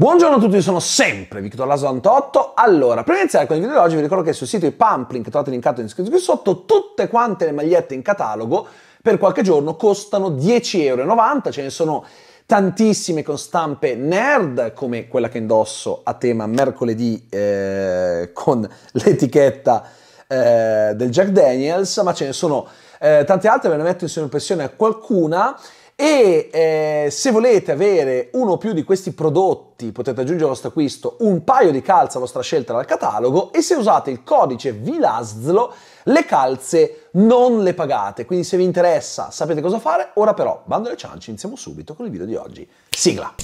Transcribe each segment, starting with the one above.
Buongiorno a tutti, io sono sempre Victor Laso 98. Allora, prima di iniziare con il video di oggi vi ricordo che sul sito Pumplink, trovate linkato in descrizione qui sotto, tutte quante le magliette in catalogo per qualche giorno costano 10,90 euro, ce ne sono tantissime con stampe nerd, come quella che indosso a tema mercoledì eh, con l'etichetta eh, del Jack Daniels, ma ce ne sono eh, tante altre, ve ne metto in sovrimpressione a qualcuna e eh, se volete avere uno o più di questi prodotti potete aggiungere al vostro acquisto un paio di calze a vostra scelta dal catalogo e se usate il codice VILASLO le calze non le pagate. Quindi se vi interessa sapete cosa fare, ora però bando alle ciance, iniziamo subito con il video di oggi. Sigla!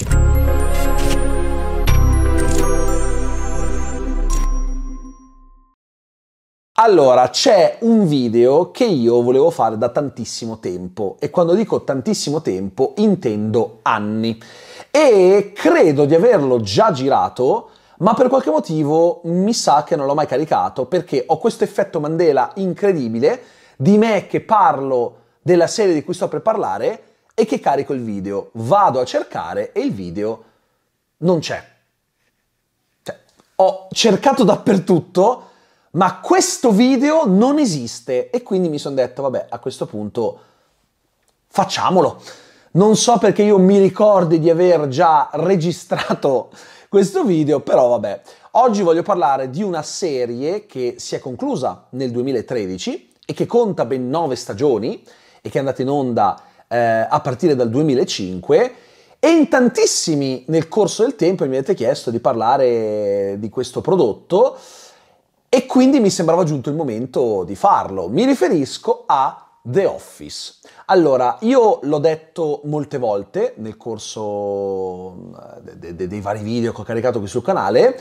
Allora, c'è un video che io volevo fare da tantissimo tempo e quando dico tantissimo tempo intendo anni e credo di averlo già girato, ma per qualche motivo mi sa che non l'ho mai caricato perché ho questo effetto Mandela incredibile di me che parlo della serie di cui sto per parlare e che carico il video. Vado a cercare e il video non c'è. Cioè, ho cercato dappertutto ma questo video non esiste e quindi mi sono detto, vabbè, a questo punto facciamolo. Non so perché io mi ricordi di aver già registrato questo video, però vabbè. Oggi voglio parlare di una serie che si è conclusa nel 2013 e che conta ben nove stagioni e che è andata in onda eh, a partire dal 2005 e in tantissimi nel corso del tempo mi avete chiesto di parlare di questo prodotto e quindi mi sembrava giunto il momento di farlo. Mi riferisco a The Office. Allora, io l'ho detto molte volte nel corso eh, de- de- dei vari video che ho caricato qui sul canale,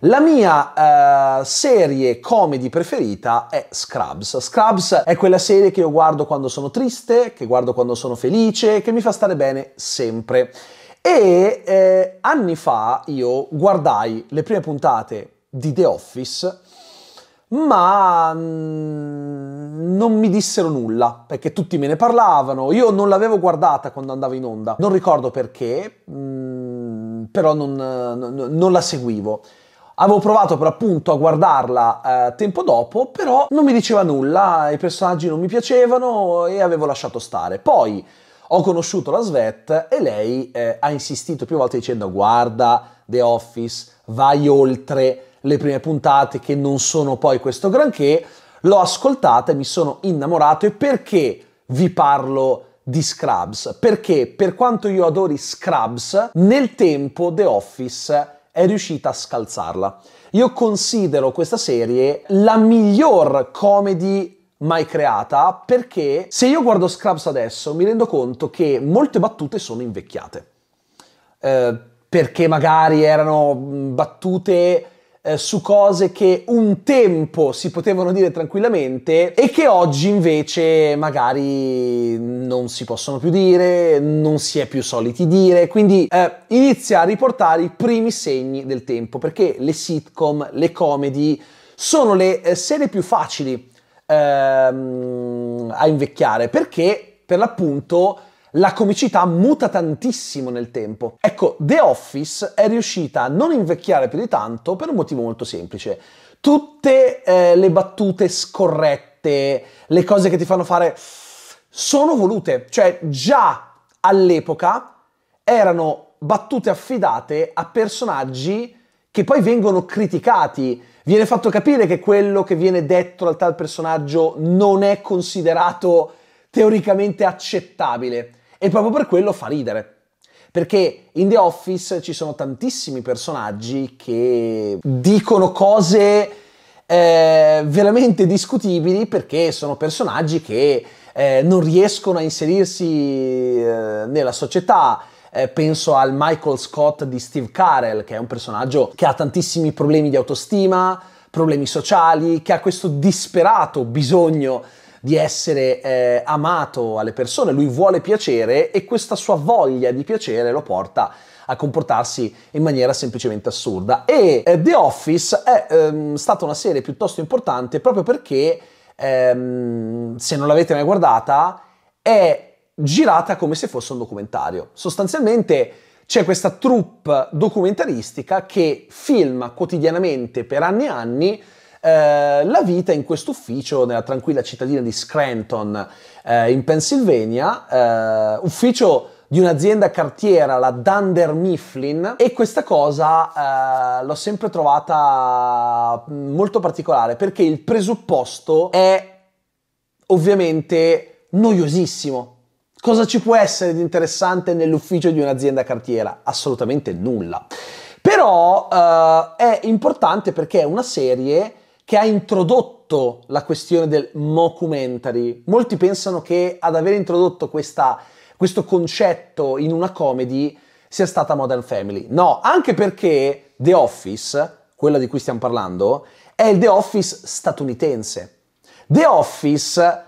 la mia eh, serie comedy preferita è Scrubs. Scrubs è quella serie che io guardo quando sono triste, che guardo quando sono felice, che mi fa stare bene sempre. E eh, anni fa io guardai le prime puntate di The Office ma mm, non mi dissero nulla perché tutti me ne parlavano. Io non l'avevo guardata quando andavo in onda, non ricordo perché, mm, però non, non la seguivo. Avevo provato per appunto a guardarla eh, tempo dopo, però non mi diceva nulla, i personaggi non mi piacevano e avevo lasciato stare. Poi ho conosciuto la Svet e lei eh, ha insistito più volte dicendo guarda The Office, vai oltre, le prime puntate che non sono poi questo granché, l'ho ascoltata e mi sono innamorato e perché vi parlo di Scrubs? Perché per quanto io adori Scrubs, nel tempo The Office è riuscita a scalzarla. Io considero questa serie la miglior comedy mai creata perché se io guardo Scrubs adesso mi rendo conto che molte battute sono invecchiate. Eh, perché magari erano battute eh, su cose che un tempo si potevano dire tranquillamente e che oggi invece magari non si possono più dire, non si è più soliti dire, quindi eh, inizia a riportare i primi segni del tempo, perché le sitcom, le comedy sono le eh, serie più facili ehm, a invecchiare, perché per l'appunto la comicità muta tantissimo nel tempo. Ecco, The Office è riuscita a non invecchiare più di tanto per un motivo molto semplice. Tutte eh, le battute scorrette, le cose che ti fanno fare sono volute, cioè già all'epoca erano battute affidate a personaggi che poi vengono criticati. Viene fatto capire che quello che viene detto dal tal personaggio non è considerato teoricamente accettabile e proprio per quello fa ridere. Perché in The Office ci sono tantissimi personaggi che dicono cose eh, veramente discutibili perché sono personaggi che eh, non riescono a inserirsi eh, nella società, eh, penso al Michael Scott di Steve Carell, che è un personaggio che ha tantissimi problemi di autostima, problemi sociali, che ha questo disperato bisogno di essere eh, amato alle persone, lui vuole piacere e questa sua voglia di piacere lo porta a comportarsi in maniera semplicemente assurda. E eh, The Office è ehm, stata una serie piuttosto importante proprio perché, ehm, se non l'avete mai guardata, è girata come se fosse un documentario. Sostanzialmente c'è questa troupe documentaristica che filma quotidianamente per anni e anni eh, la vita in questo ufficio nella tranquilla cittadina di Scranton eh, in Pennsylvania, eh, ufficio di un'azienda cartiera, la Dunder Mifflin, e questa cosa eh, l'ho sempre trovata mm, molto particolare perché il presupposto è ovviamente noiosissimo. Cosa ci può essere di interessante nell'ufficio di un'azienda cartiera? Assolutamente nulla. Però eh, è importante perché è una serie che ha introdotto la questione del mockumentary. Molti pensano che ad aver introdotto questa, questo concetto in una comedy sia stata Modern Family. No, anche perché The Office, quella di cui stiamo parlando, è il The Office statunitense. The Office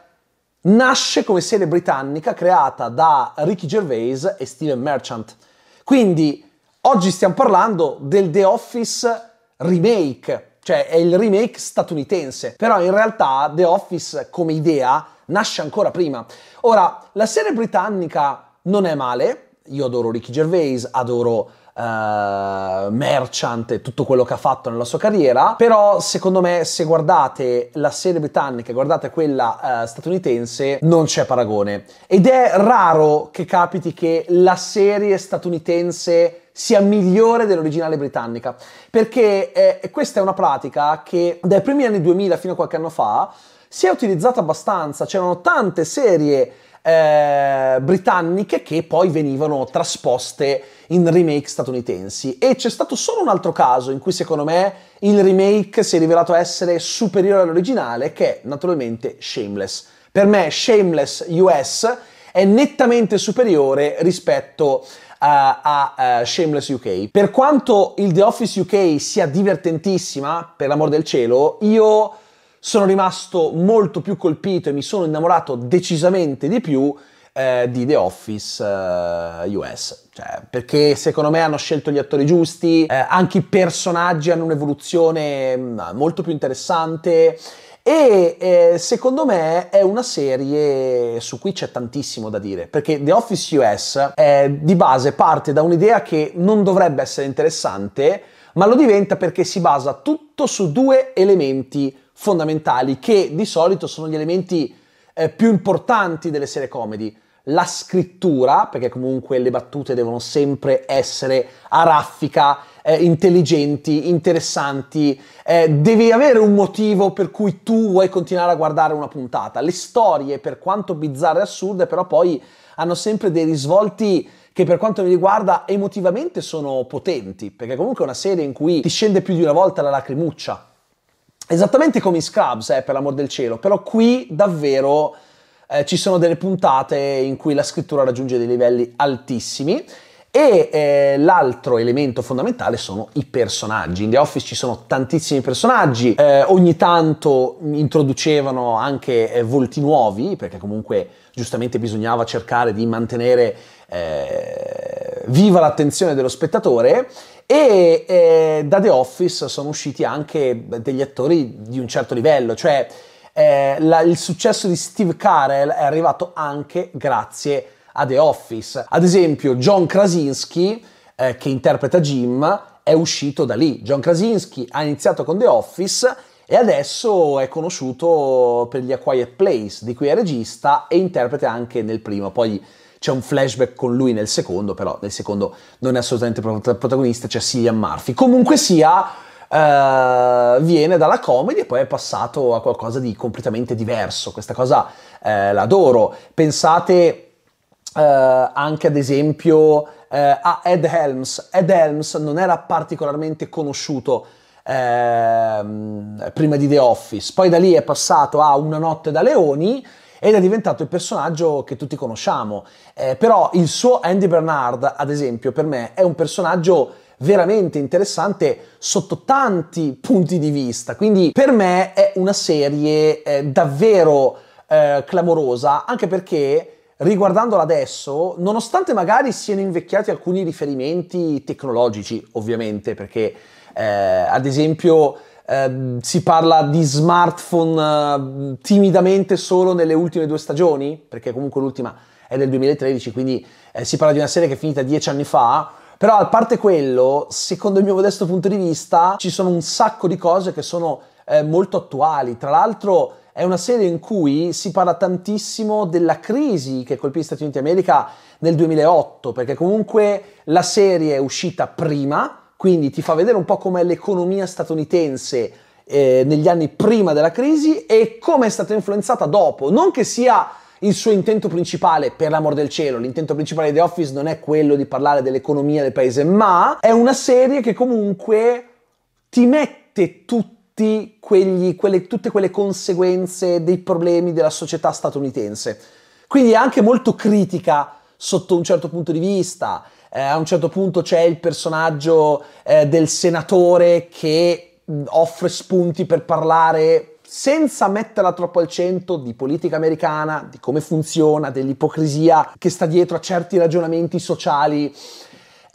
nasce come serie britannica creata da Ricky Gervais e Steven Merchant. Quindi oggi stiamo parlando del The Office remake, cioè è il remake statunitense, però in realtà The Office come idea nasce ancora prima. Ora, la serie britannica non è male, io adoro Ricky Gervais, adoro Uh, merchant e tutto quello che ha fatto nella sua carriera, però secondo me se guardate la serie britannica e guardate quella uh, statunitense non c'è paragone ed è raro che capiti che la serie statunitense sia migliore dell'originale britannica, perché eh, questa è una pratica che dai primi anni 2000 fino a qualche anno fa si è utilizzata abbastanza, c'erano tante serie eh, britanniche che poi venivano trasposte in remake statunitensi e c'è stato solo un altro caso in cui secondo me il remake si è rivelato essere superiore all'originale che è naturalmente Shameless. Per me Shameless US è nettamente superiore rispetto a a eh, Shameless UK. Per quanto il The Office UK sia divertentissima, per l'amor del cielo, io sono rimasto molto più colpito e mi sono innamorato decisamente di più eh, di The Office eh, US. Cioè, perché secondo me hanno scelto gli attori giusti, eh, anche i personaggi hanno un'evoluzione mm, molto più interessante e eh, secondo me è una serie su cui c'è tantissimo da dire, perché The Office US è, di base parte da un'idea che non dovrebbe essere interessante, ma lo diventa perché si basa tutto su due elementi fondamentali che di solito sono gli elementi eh, più importanti delle serie comedy. La scrittura, perché comunque le battute devono sempre essere a raffica eh, intelligenti, interessanti, eh, devi avere un motivo per cui tu vuoi continuare a guardare una puntata. Le storie, per quanto bizzarre e assurde, però poi hanno sempre dei risvolti che per quanto mi riguarda emotivamente sono potenti, perché comunque è una serie in cui ti scende più di una volta la lacrimuccia. Esattamente come in Scrubs, eh, per l'amor del cielo, però qui davvero eh, ci sono delle puntate in cui la scrittura raggiunge dei livelli altissimi e eh, l'altro elemento fondamentale sono i personaggi. In The Office ci sono tantissimi personaggi, eh, ogni tanto introducevano anche eh, volti nuovi, perché comunque giustamente bisognava cercare di mantenere eh, viva l'attenzione dello spettatore. E eh, da The Office sono usciti anche degli attori di un certo livello, cioè eh, la, il successo di Steve Carell è arrivato anche grazie a a The Office. Ad esempio, John Krasinski, eh, che interpreta Jim, è uscito da lì. John Krasinski ha iniziato con The Office e adesso è conosciuto per gli A Quiet Place, di cui è regista e interprete anche nel primo. Poi c'è un flashback con lui nel secondo, però nel secondo non è assolutamente protagonista, c'è Cillian Murphy. Comunque sia, eh, viene dalla comedy e poi è passato a qualcosa di completamente diverso. Questa cosa eh, l'adoro. Pensate Uh, anche ad esempio uh, a Ed Helms. Ed Helms non era particolarmente conosciuto uh, prima di The Office, poi da lì è passato a Una notte da leoni ed è diventato il personaggio che tutti conosciamo. Eh, però il suo Andy Bernard, ad esempio, per me è un personaggio veramente interessante sotto tanti punti di vista, quindi per me è una serie eh, davvero eh, clamorosa, anche perché riguardandola adesso, nonostante magari siano invecchiati alcuni riferimenti tecnologici, ovviamente, perché eh, ad esempio eh, si parla di smartphone eh, timidamente solo nelle ultime due stagioni, perché comunque l'ultima è del 2013, quindi eh, si parla di una serie che è finita dieci anni fa. Però a parte quello, secondo il mio modesto punto di vista, ci sono un sacco di cose che sono eh, molto attuali. Tra l'altro, è una serie in cui si parla tantissimo della crisi che colpì gli Stati Uniti d'America nel 2008, perché comunque la serie è uscita prima, quindi ti fa vedere un po' com'è l'economia statunitense eh, negli anni prima della crisi e come è stata influenzata dopo. Non che sia il suo intento principale, per l'amor del cielo, l'intento principale di The Office non è quello di parlare dell'economia del paese, ma è una serie che comunque ti mette tutto quegli, quelle, tutte quelle conseguenze dei problemi della società statunitense. Quindi è anche molto critica sotto un certo punto di vista. Eh, a un certo punto c'è il personaggio eh, del senatore che offre spunti per parlare senza metterla troppo al centro di politica americana, di come funziona, dell'ipocrisia che sta dietro a certi ragionamenti sociali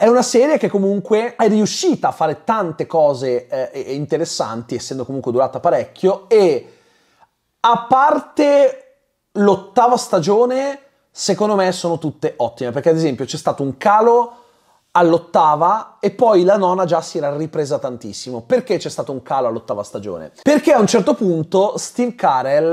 è una serie che comunque è riuscita a fare tante cose eh, interessanti, essendo comunque durata parecchio, e a parte l'ottava stagione, secondo me sono tutte ottime, perché ad esempio c'è stato un calo all'ottava e poi la nona già si era ripresa tantissimo. Perché c'è stato un calo all'ottava stagione? Perché a un certo punto Steve Carell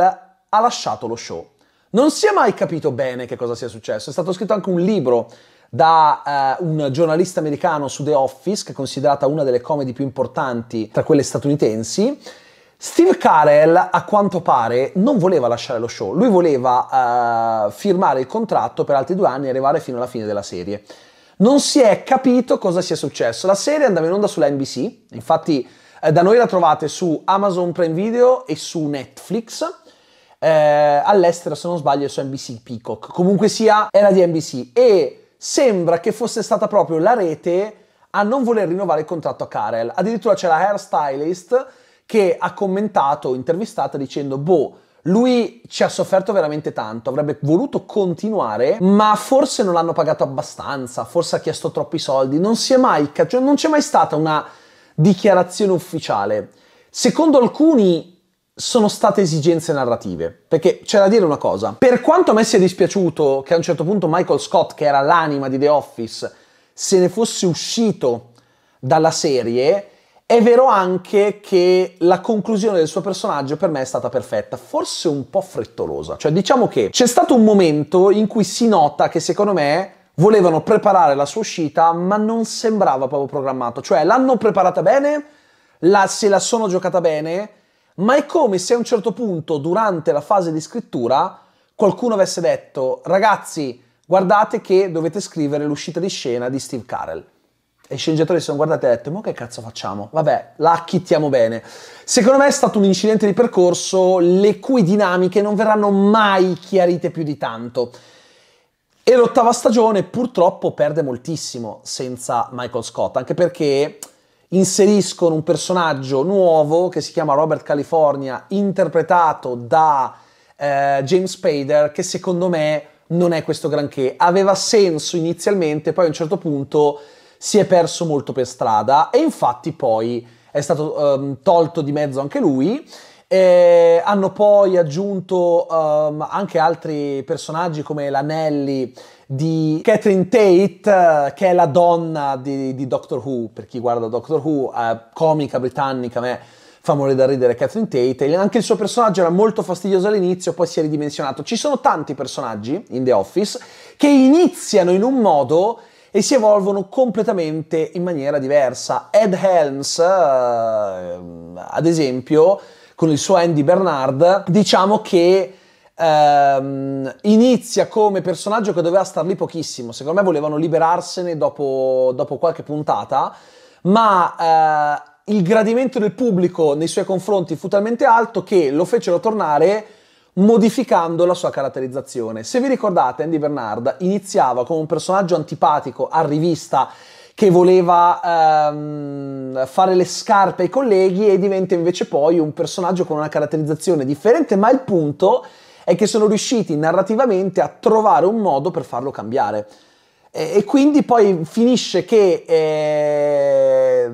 ha lasciato lo show. Non si è mai capito bene che cosa sia successo, è stato scritto anche un libro da eh, un giornalista americano su The Office, che è considerata una delle comedy più importanti tra quelle statunitensi. Steve Carell, a quanto pare, non voleva lasciare lo show, lui voleva eh, firmare il contratto per altri due anni e arrivare fino alla fine della serie. Non si è capito cosa sia successo. La serie andava in onda sulla NBC, infatti eh, da noi la trovate su Amazon Prime Video e su Netflix. Eh, all'estero, se non sbaglio, è su NBC Peacock. Comunque sia, era di NBC. E sembra che fosse stata proprio la rete a non voler rinnovare il contratto a Karel. Addirittura c'è la hairstylist che ha commentato, intervistata, dicendo, boh, lui ci ha sofferto veramente tanto, avrebbe voluto continuare, ma forse non l'hanno pagato abbastanza, forse ha chiesto troppi soldi, non si è mai, cioè non c'è mai stata una dichiarazione ufficiale. Secondo alcuni sono state esigenze narrative. Perché c'è da dire una cosa, per quanto a me sia dispiaciuto che a un certo punto Michael Scott, che era l'anima di The Office, se ne fosse uscito dalla serie, è vero anche che la conclusione del suo personaggio per me è stata perfetta, forse un po' frettolosa. Cioè diciamo che c'è stato un momento in cui si nota che secondo me volevano preparare la sua uscita, ma non sembrava proprio programmato. Cioè l'hanno preparata bene, la, se la sono giocata bene, ma è come se a un certo punto, durante la fase di scrittura, qualcuno avesse detto, ragazzi, guardate che dovete scrivere l'uscita di scena di Steve Carell. E i sceneggiatori si sono guardati e hanno detto, ma che cazzo facciamo? Vabbè, la acchittiamo bene. Secondo me è stato un incidente di percorso, le cui dinamiche non verranno mai chiarite più di tanto. E l'ottava stagione purtroppo perde moltissimo senza Michael Scott, anche perché inseriscono un personaggio nuovo che si chiama Robert California, interpretato da eh, James Spader, che secondo me non è questo granché. Aveva senso inizialmente, poi a un certo punto si è perso molto per strada e infatti poi è stato um, tolto di mezzo anche lui. Eh, hanno poi aggiunto um, anche altri personaggi come la l'Anelli di Catherine Tate, eh, che è la donna di, di Doctor Who, per chi guarda Doctor Who, eh, comica britannica, a me fa morire da ridere Catherine Tate, anche il suo personaggio era molto fastidioso all'inizio, poi si è ridimensionato. Ci sono tanti personaggi in The Office che iniziano in un modo e si evolvono completamente in maniera diversa. Ed Helms, eh, ehm, ad esempio, con il suo Andy Bernard, diciamo che ehm, inizia come personaggio che doveva star lì pochissimo. Secondo me volevano liberarsene dopo, dopo qualche puntata, ma eh, il gradimento del pubblico nei suoi confronti fu talmente alto che lo fecero tornare modificando la sua caratterizzazione. Se vi ricordate, Andy Bernard iniziava come un personaggio antipatico a rivista che voleva ehm, fare le scarpe ai colleghi e diventa invece poi un personaggio con una caratterizzazione differente, ma il punto è è che sono riusciti narrativamente a trovare un modo per farlo cambiare. E, e quindi poi finisce che eh,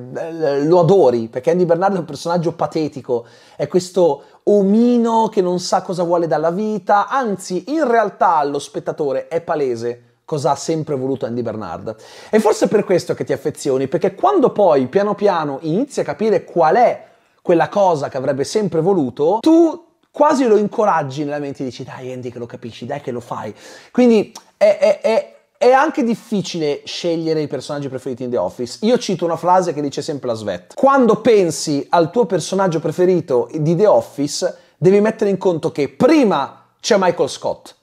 lo adori, perché Andy Bernard è un personaggio patetico, è questo omino che non sa cosa vuole dalla vita, anzi in realtà allo spettatore è palese cosa ha sempre voluto Andy Bernard. E forse è per questo che ti affezioni, perché quando poi piano piano inizi a capire qual è quella cosa che avrebbe sempre voluto, tu quasi lo incoraggi nella mente, e dici dai Andy che lo capisci, dai che lo fai. Quindi è, è, è è anche difficile scegliere i personaggi preferiti in The Office. Io cito una frase che dice sempre la Svet. Quando pensi al tuo personaggio preferito di The Office, devi mettere in conto che prima c'è Michael Scott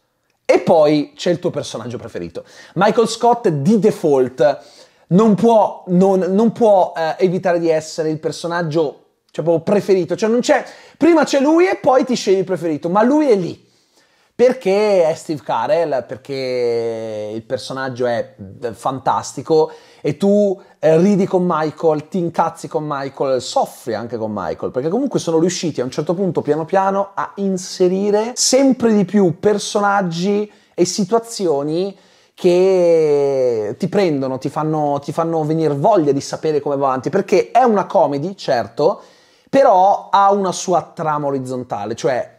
e poi c'è il tuo personaggio preferito. Michael Scott di default non può, non, non può eh, evitare di essere il personaggio preferito cioè, proprio preferito. Cioè, non c'è. Prima c'è lui e poi ti scegli il preferito, ma lui è lì. Perché è Steve Carell? Perché il personaggio è eh, fantastico e tu eh, ridi con Michael, ti incazzi con Michael, soffri anche con Michael, perché comunque sono riusciti a un certo punto, piano piano, a inserire sempre di più personaggi e situazioni che ti prendono, ti fanno, ti fanno venire voglia di sapere come va avanti, perché è una comedy, certo, però ha una sua trama orizzontale, cioè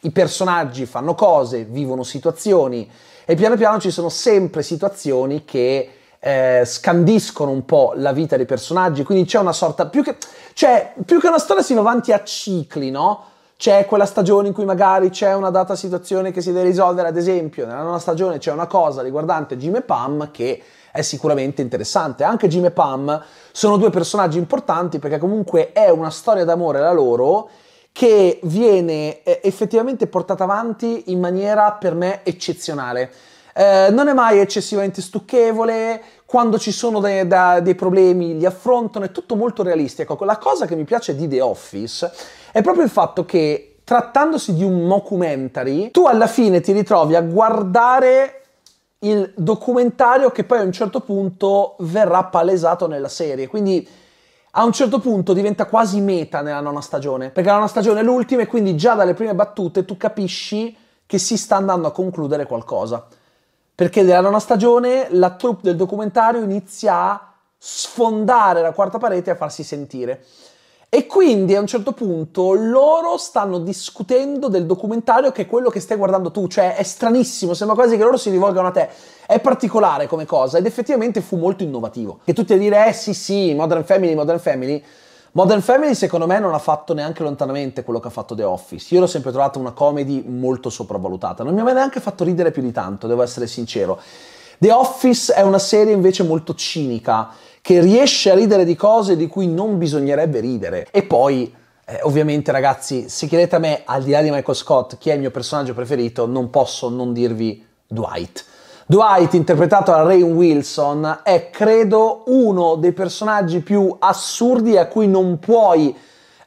i personaggi fanno cose, vivono situazioni e piano piano ci sono sempre situazioni che eh, scandiscono un po' la vita dei personaggi, quindi c'è una sorta più che, cioè, più che una storia si va avanti a cicli, no? c'è quella stagione in cui magari c'è una data situazione che si deve risolvere, ad esempio nella nona stagione c'è una cosa riguardante Jim e Pam che è sicuramente interessante. Anche Jim e Pam sono due personaggi importanti perché comunque è una storia d'amore la loro che viene eh, effettivamente portata avanti in maniera per me eccezionale. Eh, non è mai eccessivamente stucchevole, quando ci sono dei, dei problemi li affrontano, è tutto molto realistico. Ecco, la cosa che mi piace di The Office è proprio il fatto che trattandosi di un mockumentary, tu alla fine ti ritrovi a guardare il documentario che poi a un certo punto verrà palesato nella serie. Quindi a un certo punto diventa quasi meta nella nona stagione, perché la nona stagione è l'ultima e quindi già dalle prime battute tu capisci che si sta andando a concludere qualcosa. Perché nella nona stagione la troupe del documentario inizia a sfondare la quarta parete e a farsi sentire. E quindi a un certo punto loro stanno discutendo del documentario che è quello che stai guardando tu, cioè è stranissimo, sembra quasi che loro si rivolgano a te. È particolare come cosa ed effettivamente fu molto innovativo. Che tutti a dire "Eh sì, sì, Modern Family, Modern Family" Modern Family secondo me non ha fatto neanche lontanamente quello che ha fatto The Office. Io l'ho sempre trovata una comedy molto sopravvalutata. Non mi ha neanche fatto ridere più di tanto, devo essere sincero. The Office è una serie invece molto cinica, che riesce a ridere di cose di cui non bisognerebbe ridere. E poi eh, ovviamente ragazzi, se chiedete a me, al di là di Michael Scott, chi è il mio personaggio preferito, non posso non dirvi Dwight. Dwight, interpretato da Rain Wilson, è credo uno dei personaggi più assurdi a cui non puoi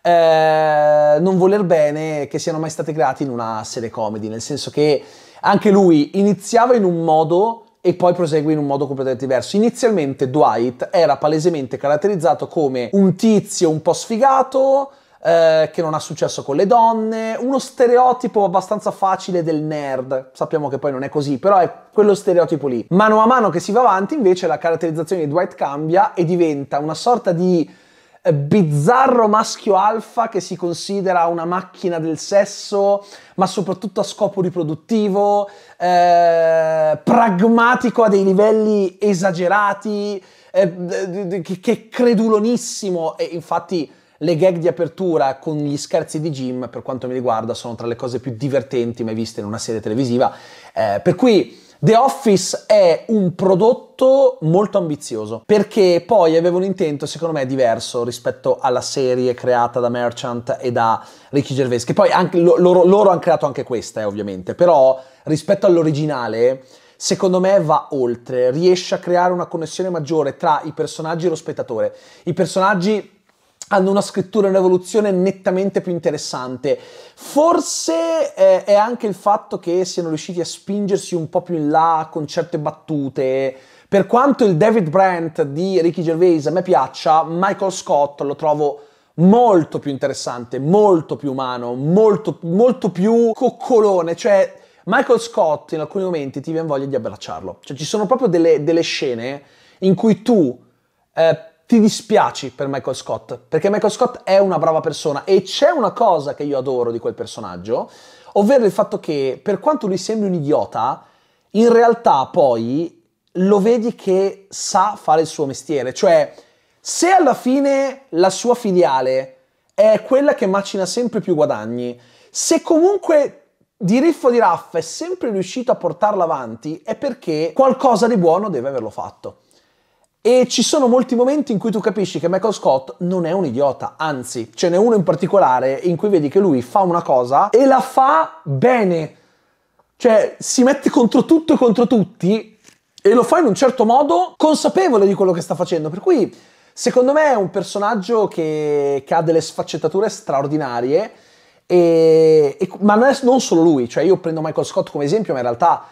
eh, non voler bene che siano mai stati creati in una serie comedy, nel senso che anche lui iniziava in un modo e poi prosegue in un modo completamente diverso. Inizialmente Dwight era palesemente caratterizzato come un tizio un po' sfigato, eh, che non ha successo con le donne, uno stereotipo abbastanza facile del nerd, sappiamo che poi non è così, però è quello stereotipo lì. Mano a mano che si va avanti invece la caratterizzazione di Dwight cambia e diventa una sorta di eh, bizzarro maschio alfa che si considera una macchina del sesso, ma soprattutto a scopo riproduttivo, eh, pragmatico a dei livelli esagerati, eh, che, credulonissimo e infatti le gag di apertura con gli scherzi di Jim, per quanto mi riguarda, sono tra le cose più divertenti mai viste in una serie televisiva. Eh, per cui The Office è un prodotto molto ambizioso perché poi aveva un intento secondo me diverso rispetto alla serie creata da Merchant e da Ricky Gervais che poi anche, loro, loro hanno creato anche questa eh, ovviamente però rispetto all'originale secondo me va oltre riesce a creare una connessione maggiore tra i personaggi e lo spettatore i personaggi hanno una scrittura e un'evoluzione nettamente più interessante. Forse eh, è anche il fatto che siano riusciti a spingersi un po' più in là con certe battute. Per quanto il David Brent di Ricky Gervais a me piaccia, Michael Scott lo trovo molto più interessante, molto più umano, molto, molto più coccolone, cioè Michael Scott in alcuni momenti ti viene voglia di abbracciarlo. Cioè ci sono proprio delle, delle scene in cui tu eh, ti dispiaci per Michael Scott, perché Michael Scott è una brava persona e c'è una cosa che io adoro di quel personaggio, ovvero il fatto che per quanto lui sembri un idiota, in realtà poi lo vedi che sa fare il suo mestiere, cioè se alla fine la sua filiale è quella che macina sempre più guadagni, se comunque di riffo di raffa è sempre riuscito a portarla avanti, è perché qualcosa di buono deve averlo fatto. E ci sono molti momenti in cui tu capisci che Michael Scott non è un idiota, anzi, ce n'è uno in particolare in cui vedi che lui fa una cosa e la fa bene. Cioè, si mette contro tutto e contro tutti e lo fa in un certo modo consapevole di quello che sta facendo. Per cui, secondo me, è un personaggio che, che ha delle sfaccettature straordinarie. E, e, ma non, è, non solo lui, cioè io prendo Michael Scott come esempio, ma in realtà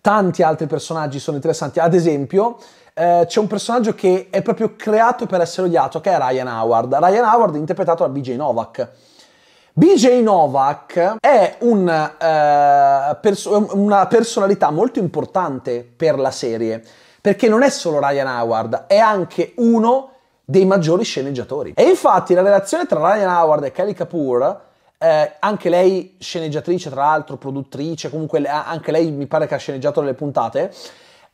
tanti altri personaggi sono interessanti. Ad esempio, eh, c'è un personaggio che è proprio creato per essere odiato, che è Ryan Howard. Ryan Howard è interpretato da BJ Novak. BJ Novak è un, eh, perso- una personalità molto importante per la serie, perché non è solo Ryan Howard, è anche uno dei maggiori sceneggiatori. E infatti la relazione tra Ryan Howard e Kelly Kapoor, eh, anche lei sceneggiatrice tra l'altro, produttrice, comunque anche lei mi pare che ha sceneggiato delle puntate,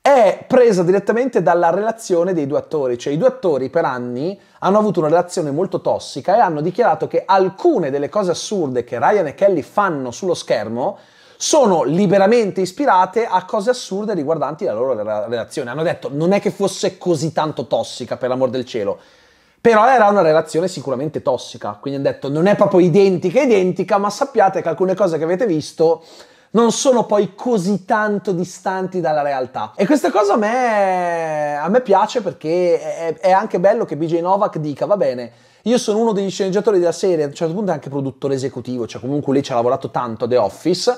è presa direttamente dalla relazione dei due attori, cioè i due attori per anni hanno avuto una relazione molto tossica e hanno dichiarato che alcune delle cose assurde che Ryan e Kelly fanno sullo schermo sono liberamente ispirate a cose assurde riguardanti la loro re- relazione. Hanno detto non è che fosse così tanto tossica, per l'amor del cielo, però era una relazione sicuramente tossica, quindi hanno detto non è proprio identica, identica, ma sappiate che alcune cose che avete visto non sono poi così tanto distanti dalla realtà. E questa cosa a me, a me piace perché è, è anche bello che BJ Novak dica, va bene, io sono uno degli sceneggiatori della serie, a un certo punto è anche produttore esecutivo, cioè comunque lei ci ha lavorato tanto a The Office,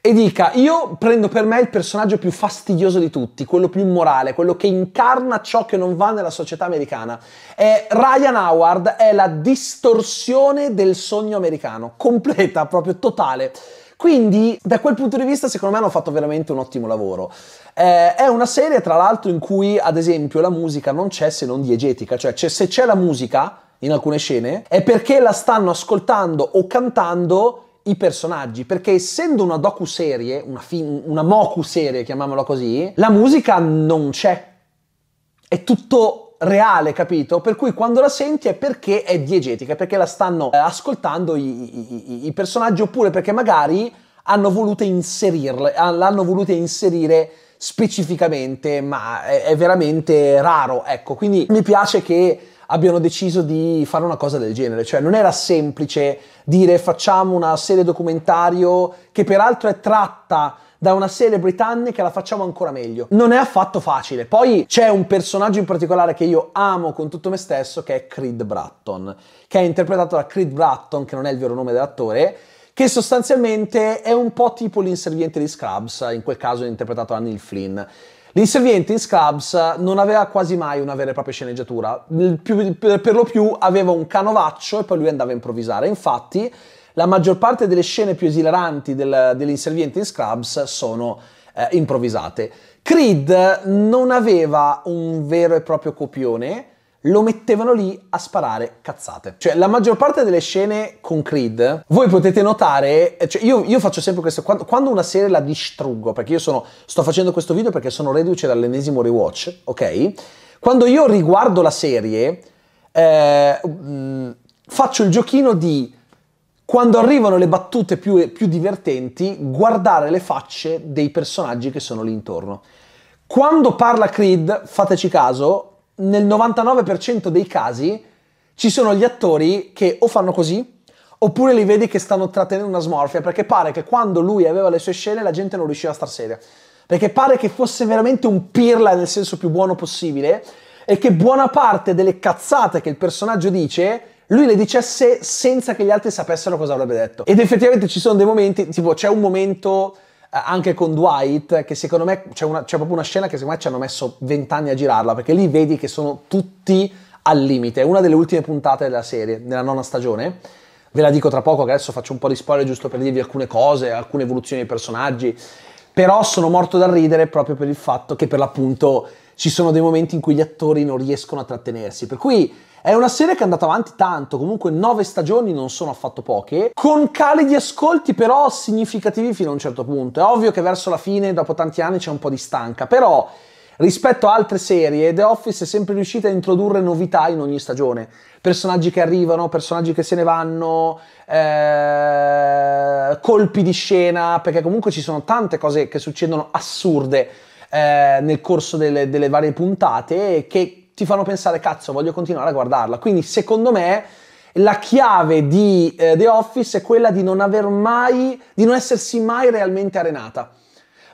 e dica io prendo per me il personaggio più fastidioso di tutti, quello più immorale, quello che incarna ciò che non va nella società americana. E Ryan Howard è la distorsione del sogno americano, completa, proprio totale. Quindi da quel punto di vista secondo me hanno fatto veramente un ottimo lavoro. Eh, è una serie tra l'altro in cui ad esempio la musica non c'è se non diegetica, cioè c'è, se c'è la musica in alcune scene è perché la stanno ascoltando o cantando i personaggi, perché essendo una docu-serie, una, fi- una mocu-serie, chiamiamola così, la musica non c'è. È tutto reale, capito? Per cui quando la senti è perché è diegetica, perché la stanno eh, ascoltando i, i, i, personaggi oppure perché magari hanno voluto inserirle, ah, l'hanno voluta inserire specificamente, ma è, è veramente raro, ecco. Quindi mi piace che abbiano deciso di fare una cosa del genere, cioè non era semplice dire facciamo una serie documentario che peraltro è tratta da una serie britannica la facciamo ancora meglio. Non è affatto facile. Poi c'è un personaggio in particolare che io amo con tutto me stesso che è Creed Bratton, che è interpretato da Creed Bratton, che non è il vero nome dell'attore, che sostanzialmente è un po' tipo l'inserviente di Scrubs, in quel caso è interpretato da Neil Flynn. L'inserviente in Scrubs non aveva quasi mai una vera e propria sceneggiatura, per lo più aveva un canovaccio e poi lui andava a improvvisare. Infatti la maggior parte delle scene più esilaranti del, dell'inserviente in Scrubs sono eh, improvvisate. Creed non aveva un vero e proprio copione, lo mettevano lì a sparare cazzate. Cioè, la maggior parte delle scene con Creed, voi potete notare, eh, cioè io, io, faccio sempre questo, quando, quando, una serie la distruggo, perché io sono, sto facendo questo video perché sono reduce dall'ennesimo rewatch, ok? Quando io riguardo la serie, eh, mh, mm, faccio il giochino di quando arrivano le battute più, più, divertenti, guardare le facce dei personaggi che sono lì intorno. Quando parla Creed, fateci caso, nel 99% dei casi ci sono gli attori che o fanno così, oppure li vedi che stanno trattenendo una smorfia, perché pare che quando lui aveva le sue scene la gente non riusciva a star seria. Perché pare che fosse veramente un pirla nel senso più buono possibile e che buona parte delle cazzate che il personaggio dice lui le dicesse senza che gli altri sapessero cosa avrebbe detto. Ed effettivamente ci sono dei momenti, tipo c'è un momento eh, anche con Dwight, che secondo me c'è, una, c'è proprio una scena che secondo me ci hanno messo vent'anni a girarla, perché lì vedi che sono tutti al limite. È una delle ultime puntate della serie, della nona stagione. Ve la dico tra poco, che adesso faccio un po' di spoiler giusto per dirvi alcune cose, alcune evoluzioni dei personaggi. Però sono morto dal ridere proprio per il fatto che per l'appunto ci sono dei momenti in cui gli attori non riescono a trattenersi. Per cui è una serie che è andata avanti tanto, comunque nove stagioni non sono affatto poche, con cali di ascolti però significativi fino a un certo punto. È ovvio che verso la fine, dopo tanti anni, c'è un po' di stanca, però rispetto a altre serie, The Office è sempre riuscita a introdurre novità in ogni stagione. Personaggi che arrivano, personaggi che se ne vanno, eh, colpi di scena, perché comunque ci sono tante cose che succedono assurde eh, nel corso delle, delle varie puntate che ti fanno pensare cazzo voglio continuare a guardarla. Quindi secondo me la chiave di eh, The Office è quella di non aver mai, di non essersi mai realmente arenata.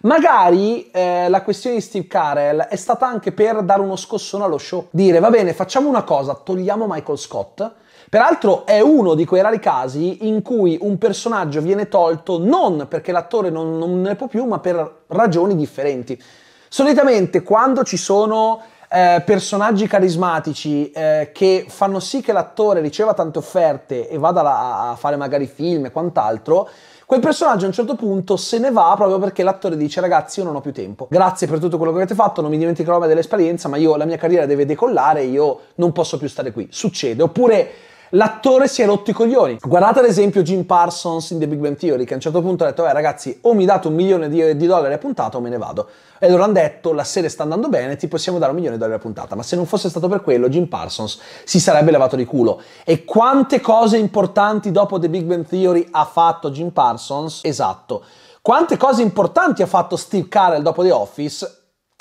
Magari eh, la questione di Steve Carell è stata anche per dare uno scossone allo show. Dire, va bene, facciamo una cosa, togliamo Michael Scott. Peraltro è uno di quei rari casi in cui un personaggio viene tolto non perché l'attore non, non ne può più, ma per ragioni differenti. Solitamente quando ci sono eh, personaggi carismatici eh, che fanno sì che l'attore riceva tante offerte e vada la, a fare magari film e quant'altro, quel personaggio a un certo punto se ne va proprio perché l'attore dice ragazzi io non ho più tempo, grazie per tutto quello che avete fatto, non mi dimenticherò mai dell'esperienza, ma io la mia carriera deve decollare, io non posso più stare qui, succede. Oppure l'attore si è rotto i coglioni. Guardate ad esempio Jim Parsons in The Big Bang Theory, che a un certo punto ha detto, eh ragazzi, o mi date un milione di, di dollari a puntata o me ne vado. E loro hanno detto, la serie sta andando bene, ti possiamo dare un milione di dollari a puntata. Ma se non fosse stato per quello, Jim Parsons si sarebbe levato di culo. E quante cose importanti dopo The Big Bang Theory ha fatto Jim Parsons? Esatto. Quante cose importanti ha fatto Steve Carell dopo The Office?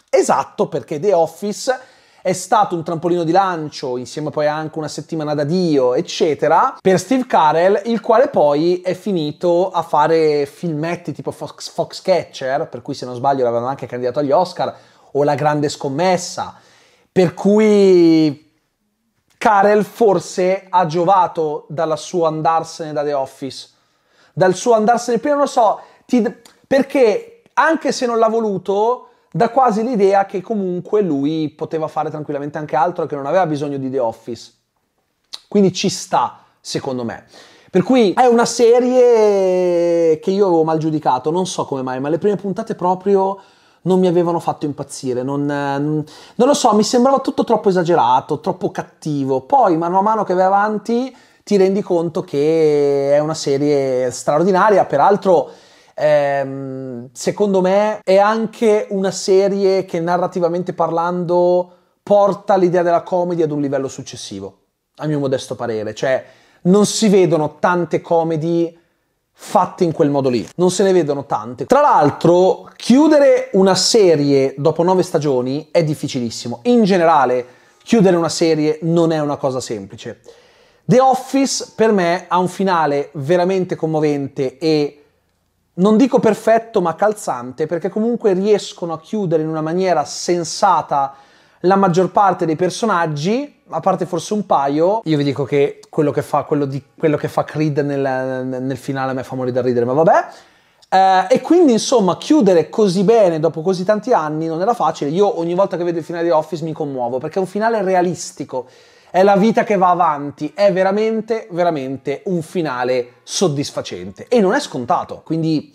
Esatto, perché The Office è stato un trampolino di lancio, insieme poi anche una settimana da Dio, eccetera, per Steve Carell, il quale poi è finito a fare filmetti tipo Fox, Fox Catcher, per cui se non sbaglio l'avevano anche candidato agli Oscar, o La Grande Scommessa, per cui Carell forse ha giovato dalla sua andarsene da The Office, dal suo andarsene prima, non lo so, ti, perché anche se non l'ha voluto, da quasi l'idea che comunque lui poteva fare tranquillamente anche altro e che non aveva bisogno di The Office. Quindi ci sta, secondo me. Per cui è una serie che io avevo mal giudicato, non so come mai, ma le prime puntate proprio non mi avevano fatto impazzire. Non, non, lo so, mi sembrava tutto troppo esagerato, troppo cattivo. Poi, mano a mano che vai avanti, ti rendi conto che è una serie straordinaria. Peraltro ehm, secondo me è anche una serie che narrativamente parlando porta l'idea della comedy ad un livello successivo, a mio modesto parere. Cioè, non si vedono tante comedy fatte in quel modo lì. Non se ne vedono tante. Tra l'altro, chiudere una serie dopo nove stagioni è difficilissimo. In generale, chiudere una serie non è una cosa semplice. The Office per me ha un finale veramente commovente e non dico perfetto, ma calzante, perché comunque riescono a chiudere in una maniera sensata la maggior parte dei personaggi, a parte forse un paio, io vi dico che quello che fa, quello di, quello che fa Creed nel, nel finale a me fa morire da ridere, ma vabbè. Uh, e quindi insomma chiudere così bene dopo così tanti anni non era facile. Io ogni volta che vedo il finale di Office mi commuovo perché è un finale realistico è la vita che va avanti, è veramente, veramente un finale soddisfacente e non è scontato, quindi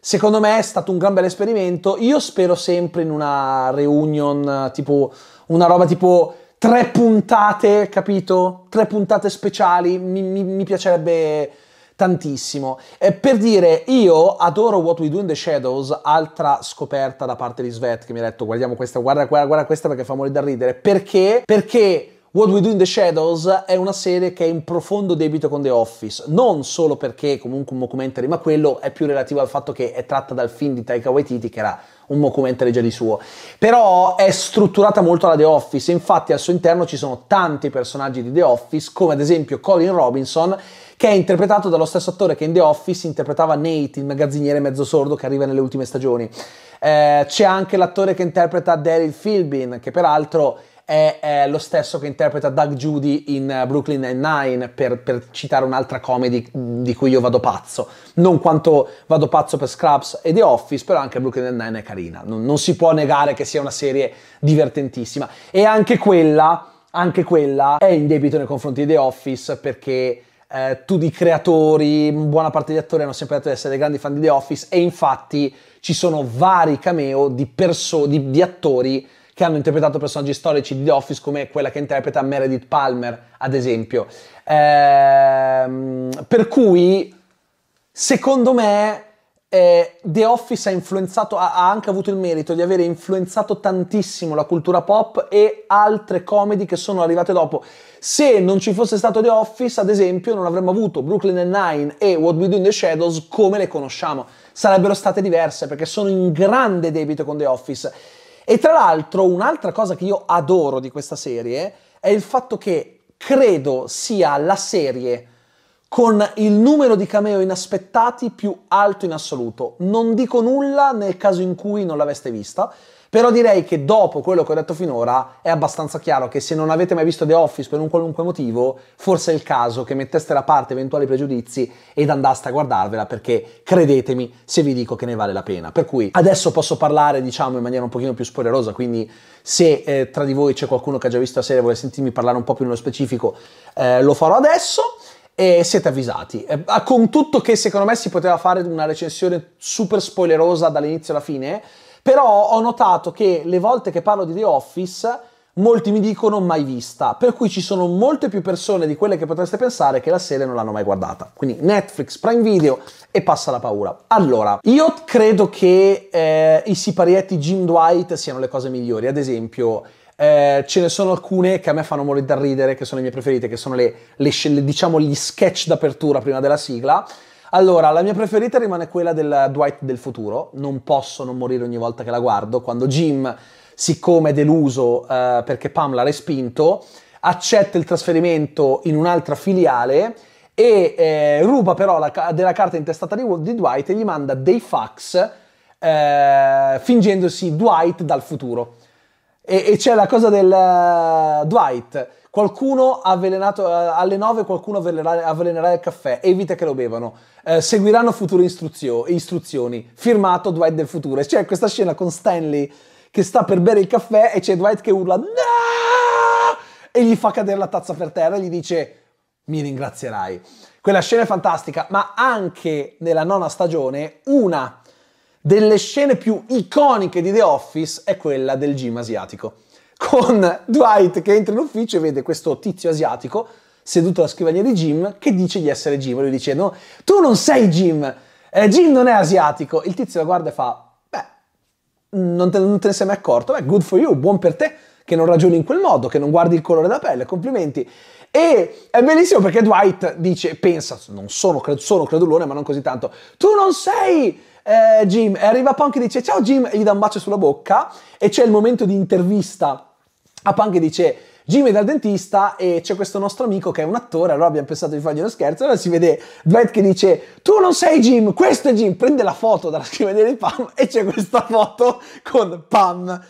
secondo me è stato un gran bel esperimento, io spero sempre in una reunion, tipo una roba tipo tre puntate, capito? Tre puntate speciali, mi, mi, mi piacerebbe tantissimo. Eh, per dire, io adoro What We Do in the Shadows, altra scoperta da parte di Svet che mi ha detto guardiamo questa, guarda, guarda, guarda questa perché fa morire da ridere, perché? Perché What We Do in the Shadows è una serie che è in profondo debito con The Office, non solo perché è comunque un mockumentary, ma quello è più relativo al fatto che è tratta dal film di Taika Waititi, che era un mockumentary già di suo. Però è strutturata molto alla The Office, infatti al suo interno ci sono tanti personaggi di The Office, come ad esempio Colin Robinson, che è interpretato dallo stesso attore che in The Office interpretava Nate, il magazziniere mezzo sordo che arriva nelle ultime stagioni. Eh, c'è anche l'attore che interpreta Daryl Philbin, che peraltro è, è lo stesso che interpreta Doug Judy in eh, Brooklyn Nine-Nine, per, per, citare un'altra comedy di cui io vado pazzo. Non quanto vado pazzo per Scraps e The Office, però anche Brooklyn Nine-Nine è carina. Non, non si può negare che sia una serie divertentissima. E anche quella, anche quella è in debito nei confronti di The Office perché... Eh, tu di creatori, buona parte degli attori hanno sempre detto di essere grandi fan di The Office e infatti ci sono vari cameo di, perso- di, di attori che hanno interpretato personaggi storici di The Office come quella che interpreta Meredith Palmer, ad esempio. Ehm, per cui, secondo me, eh, The Office ha influenzato, ha, ha, anche avuto il merito di avere influenzato tantissimo la cultura pop e altre comedy che sono arrivate dopo. Se non ci fosse stato The Office, ad esempio, non avremmo avuto Brooklyn Nine-Nine e What We Do in the Shadows come le conosciamo. Sarebbero state diverse perché sono in grande debito con The Office. E tra l'altro un'altra cosa che io adoro di questa serie è il fatto che credo sia la serie con il numero di cameo inaspettati più alto in assoluto. Non dico nulla nel caso in cui non l'aveste vista, però direi che dopo quello che ho detto finora è abbastanza chiaro che se non avete mai visto The Office per un qualunque motivo, forse è il caso che metteste da parte eventuali pregiudizi ed andaste a guardarvela perché credetemi se vi dico che ne vale la pena. Per cui adesso posso parlare diciamo in maniera un pochino più spoilerosa, quindi se eh, tra di voi c'è qualcuno che ha già visto la serie e vuole sentirmi parlare un po' più nello specifico, eh, lo farò adesso e siete avvisati. Eh, ah, con tutto che secondo me si poteva fare una recensione super spoilerosa dall'inizio alla fine, però ho notato che le volte che parlo di The Office molti mi dicono mai vista, per cui ci sono molte più persone di quelle che potreste pensare che la serie non l'hanno mai guardata. Quindi Netflix, Prime Video e passa la paura. Allora, io credo che eh, i siparietti Jim Dwight siano le cose migliori, ad esempio... Eh, ce ne sono alcune che a me fanno morire da ridere, che sono le mie preferite, che sono le, le, le diciamo gli sketch d'apertura prima della sigla. Allora, la mia preferita rimane quella del Dwight del futuro. Non posso non morire ogni volta che la guardo. Quando Jim, siccome è deluso eh, perché Pam l'ha respinto, accetta il trasferimento in un'altra filiale e eh, ruba però la, della carta intestata di, di Dwight e gli manda dei fax eh, fingendosi Dwight dal futuro. E, e c'è la cosa del uh, Dwight Qualcuno ha avvelenato, eh, alle 9 qualcuno avvelenerà, avvelenerà il caffè, evita che lo bevano. Eh, seguiranno future istruzio, istruzioni. Firmato Dwight del futuro. C'è questa scena con Stanley che sta per bere il caffè e c'è Dwight che urla no! e gli fa cadere la tazza per terra e gli dice mi ringrazierai. Quella scena è fantastica, ma anche nella nona stagione una delle scene più iconiche di The Office è quella del gym asiatico con Dwight che entra in ufficio e vede questo tizio asiatico seduto alla scrivania di Jim che dice di essere Jim. lui dice, no, tu non sei Jim, eh, Jim non è asiatico. Il tizio la guarda e fa, beh, non te, non te ne sei mai accorto, beh, good for you, buon per te che non ragioni in quel modo, che non guardi il colore della pelle, complimenti. E è bellissimo perché Dwight dice, pensa, non sono, sono credulone ma non così tanto, tu non sei eh, Jim. E arriva Punk e dice, ciao Jim, e gli dà un bacio sulla bocca e c'è il momento di intervista a Apanche dice Jimmy dal dentista e c'è questo nostro amico che è un attore, allora abbiamo pensato di fargli uno scherzo, allora si vede Dwight che dice tu non sei Jim, questo è Jim, prende la foto dalla scrivania di Pam e c'è questa foto con Pam,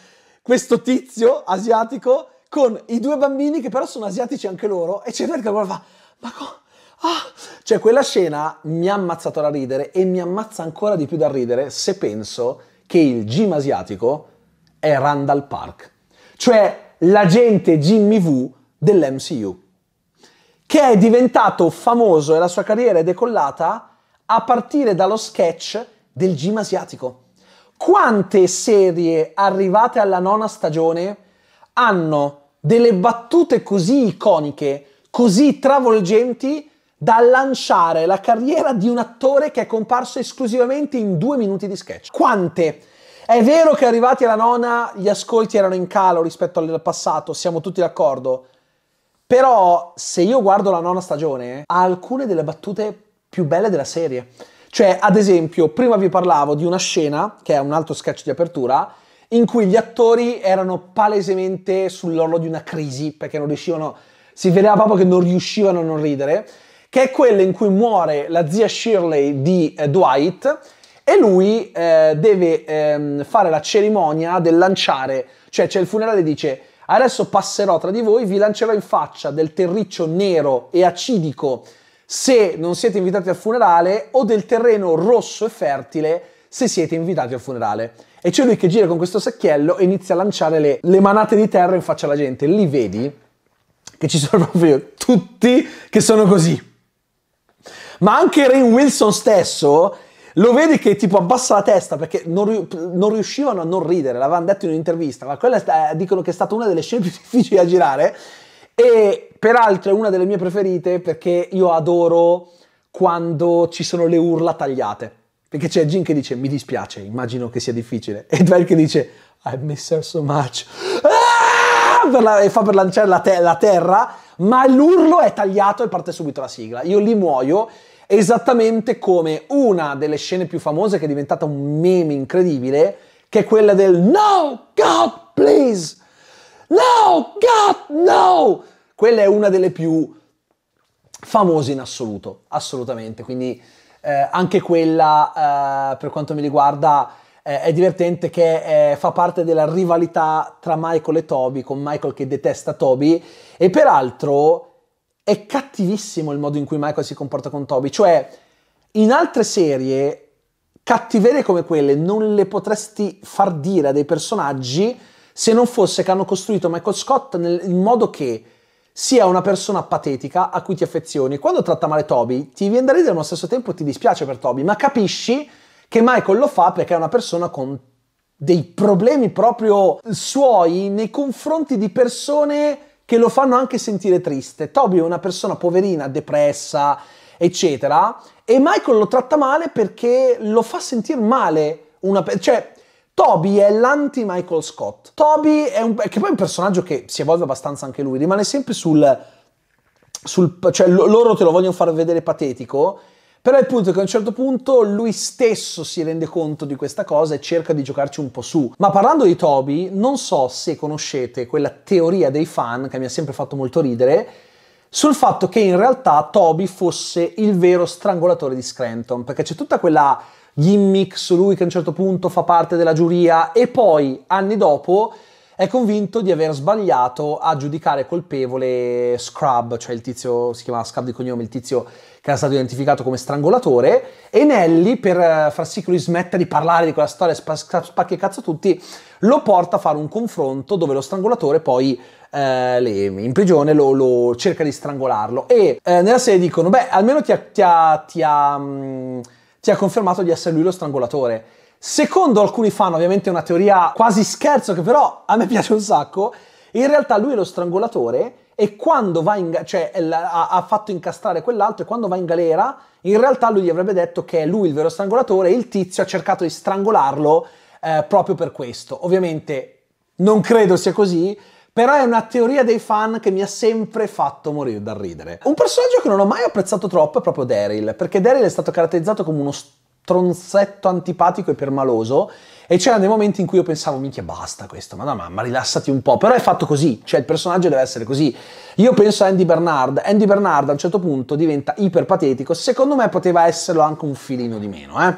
questo tizio asiatico con i due bambini che però sono asiatici anche loro e c'è Dwight che guarda fa ma come? Ah! Cioè quella scena mi ha ammazzato da ridere e mi ammazza ancora di più da ridere se penso che il Jim asiatico è Randall Park. Cioè l'agente Jimmy Wu dell'MCU, che è diventato famoso e la sua carriera è decollata a partire dallo sketch del gym asiatico. Quante serie arrivate alla nona stagione hanno delle battute così iconiche, così travolgenti, da lanciare la carriera di un attore che è comparso esclusivamente in due minuti di sketch? Quante? È vero che arrivati alla nona gli ascolti erano in calo rispetto al passato, siamo tutti d'accordo. Però se io guardo la nona stagione, ha alcune delle battute più belle della serie. Cioè, ad esempio, prima vi parlavo di una scena, che è un altro sketch di apertura, in cui gli attori erano palesemente sull'orlo di una crisi, perché non riuscivano, si vedeva proprio che non riuscivano a non ridere, che è quella in cui muore la zia Shirley di eh, Dwight e lui eh, deve ehm, fare la cerimonia del lanciare, cioè c'è il funerale dice adesso passerò tra di voi, vi lancerò in faccia del terriccio nero e acidico se non siete invitati al funerale o del terreno rosso e fertile se siete invitati al funerale. E c'è lui che gira con questo sacchiello e inizia a lanciare le, le manate di terra in faccia alla gente. Lì vedi che ci sono proprio tutti che sono così. Ma anche Rain Wilson stesso lo vedi che tipo abbassa la testa perché non, non riuscivano a non ridere, l'avevano detto in un'intervista, ma quella sta, eh, dicono che è stata una delle scene più difficili da girare e peraltro è una delle mie preferite perché io adoro quando ci sono le urla tagliate. Perché c'è Jin che dice mi dispiace, immagino che sia difficile. E Dwayne che dice I miss her so much. Ah! La, e fa per lanciare la, te- la terra ma l'urlo è tagliato e parte subito la sigla. Io lì muoio esattamente come una delle scene più famose che è diventata un meme incredibile, che è quella del No, God, please! No, God, no! Quella è una delle più famose in assoluto, assolutamente. Quindi eh, anche quella, eh, per quanto mi riguarda, eh, è divertente che eh, fa parte della rivalità tra Michael e Toby, con Michael che detesta Toby e peraltro è cattivissimo il modo in cui Michael si comporta con Toby, cioè in altre serie cattiverie come quelle non le potresti far dire a dei personaggi se non fosse che hanno costruito Michael Scott nel, in modo che sia una persona patetica a cui ti affezioni. Quando tratta male Toby, ti viene da ridere allo stesso tempo ti dispiace per Toby, ma capisci che Michael lo fa perché è una persona con dei problemi proprio suoi nei confronti di persone che lo fanno anche sentire triste. Toby è una persona poverina, depressa, eccetera, e Michael lo tratta male perché lo fa sentire male. Una pe- cioè, Toby è l'anti Michael Scott. Toby è un, che poi è un personaggio che si evolve abbastanza anche lui, rimane sempre sul... sul cioè, loro te lo vogliono far vedere patetico, però il punto è che a un certo punto lui stesso si rende conto di questa cosa e cerca di giocarci un po' su. Ma parlando di Toby, non so se conoscete quella teoria dei fan che mi ha sempre fatto molto ridere sul fatto che in realtà Toby fosse il vero strangolatore di Scranton, perché c'è tutta quella gimmick su lui che a un certo punto fa parte della giuria e poi anni dopo è convinto di aver sbagliato a giudicare colpevole Scrub, cioè il tizio, si chiamava Scrub di cognome, il tizio che era stato identificato come strangolatore, e Nelly, per eh, far sì che lui smetta di parlare di quella storia spa, spacchi cazzo tutti, lo porta a fare un confronto dove lo strangolatore poi eh, le, in prigione lo, lo, cerca di strangolarlo. E eh, nella serie dicono, beh, almeno ti ha, ti ha, ti ha, mh, mm, ti ha confermato di essere lui lo strangolatore. Secondo alcuni fan, ovviamente è una teoria quasi scherzo che però a me piace un sacco, in realtà lui è lo strangolatore e quando va in, cioè, ha, fatto incastrare quell'altro e quando va in galera, in realtà lui gli avrebbe detto che è lui il vero strangolatore e il tizio ha cercato di strangolarlo eh, proprio per questo. Ovviamente non credo sia così, però è una teoria dei fan che mi ha sempre fatto morire dal ridere. Un personaggio che non ho mai apprezzato troppo è proprio Daryl, perché Daryl è stato caratterizzato come uno stupendo tronzetto antipatico e permaloso. E c'erano dei momenti in cui io pensavo, minchia, basta questo, ma no, mamma, rilassati un po'. Però è fatto così, cioè il personaggio deve essere così. Io penso a Andy Bernard. Andy Bernard a un certo punto diventa iperpatetico. Secondo me poteva esserlo anche un filino di meno, eh?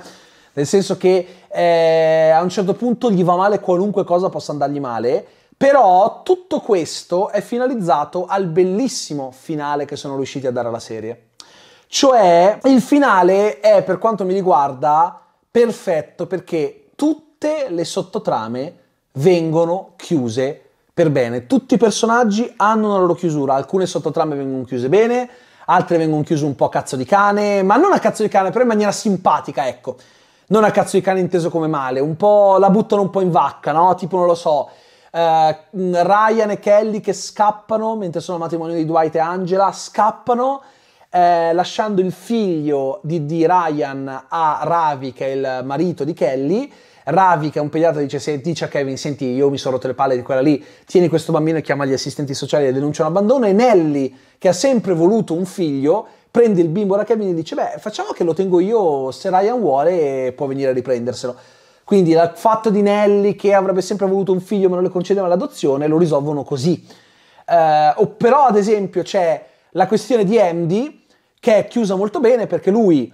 Nel senso che eh, a un certo punto gli va male qualunque cosa possa andargli male. Però tutto questo è finalizzato al bellissimo finale che sono riusciti a dare alla serie. Cioè, il finale è, per quanto mi riguarda, perfetto perché tutte le sottotrame vengono chiuse per bene. Tutti i personaggi hanno una loro chiusura, alcune sottotrame vengono chiuse bene, altre vengono chiuse un po' a cazzo di cane, ma non a cazzo di cane, però in maniera simpatica, ecco. Non a cazzo di cane inteso come male, un po' la buttano un po' in vacca, no? Tipo, non lo so, eh, Ryan e Kelly che scappano mentre sono al matrimonio di Dwight e Angela, scappano eh, lasciando il figlio di, di Ryan a Ravi, che è il marito di Kelly. Ravi, che è un pediatra, dice, dice a Kevin: Senti, io mi sono rotto le palle di quella lì, tieni questo bambino e chiama gli assistenti sociali e denuncia un abbandono. E Nelly, che ha sempre voluto un figlio, prende il bimbo da Kevin e dice: Beh, facciamo che lo tengo io, se Ryan vuole, può venire a riprenderselo. Quindi il fatto di Nelly che avrebbe sempre voluto un figlio ma non le concedeva l'adozione lo risolvono così. Eh, o però ad esempio c'è la questione di Andy che è chiusa molto bene perché lui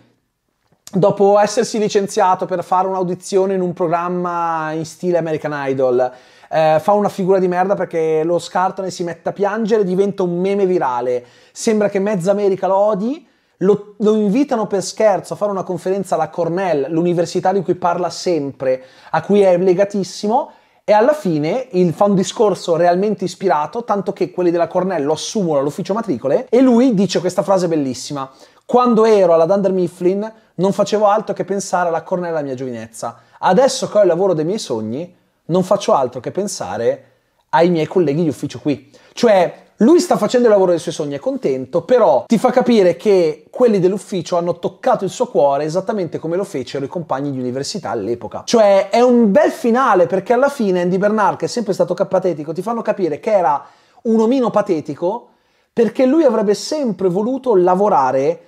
dopo essersi licenziato per fare un'audizione in un programma in stile American Idol, eh, fa una figura di merda perché lo scartano e si mette a piangere, diventa un meme virale. Sembra che mezza America lo odi. Lo, lo, invitano per scherzo a fare una conferenza alla Cornell, l'università di cui parla sempre, a cui è legatissimo, e alla fine il, fa un discorso realmente ispirato, tanto che quelli della Cornell lo assumono all'ufficio matricole e lui dice questa frase bellissima. Quando ero alla Dunder Mifflin non facevo altro che pensare alla Cornell della mia giovinezza. Adesso che ho il lavoro dei miei sogni non faccio altro che pensare ai miei colleghi di ufficio qui. Cioè, lui sta facendo il lavoro dei suoi sogni, è contento, però ti fa capire che quelli dell'ufficio hanno toccato il suo cuore esattamente come lo fecero i compagni di università all'epoca. Cioè è un bel finale perché alla fine Andy Bernard, che è sempre stato patetico, ti fanno capire che era un omino patetico perché lui avrebbe sempre voluto lavorare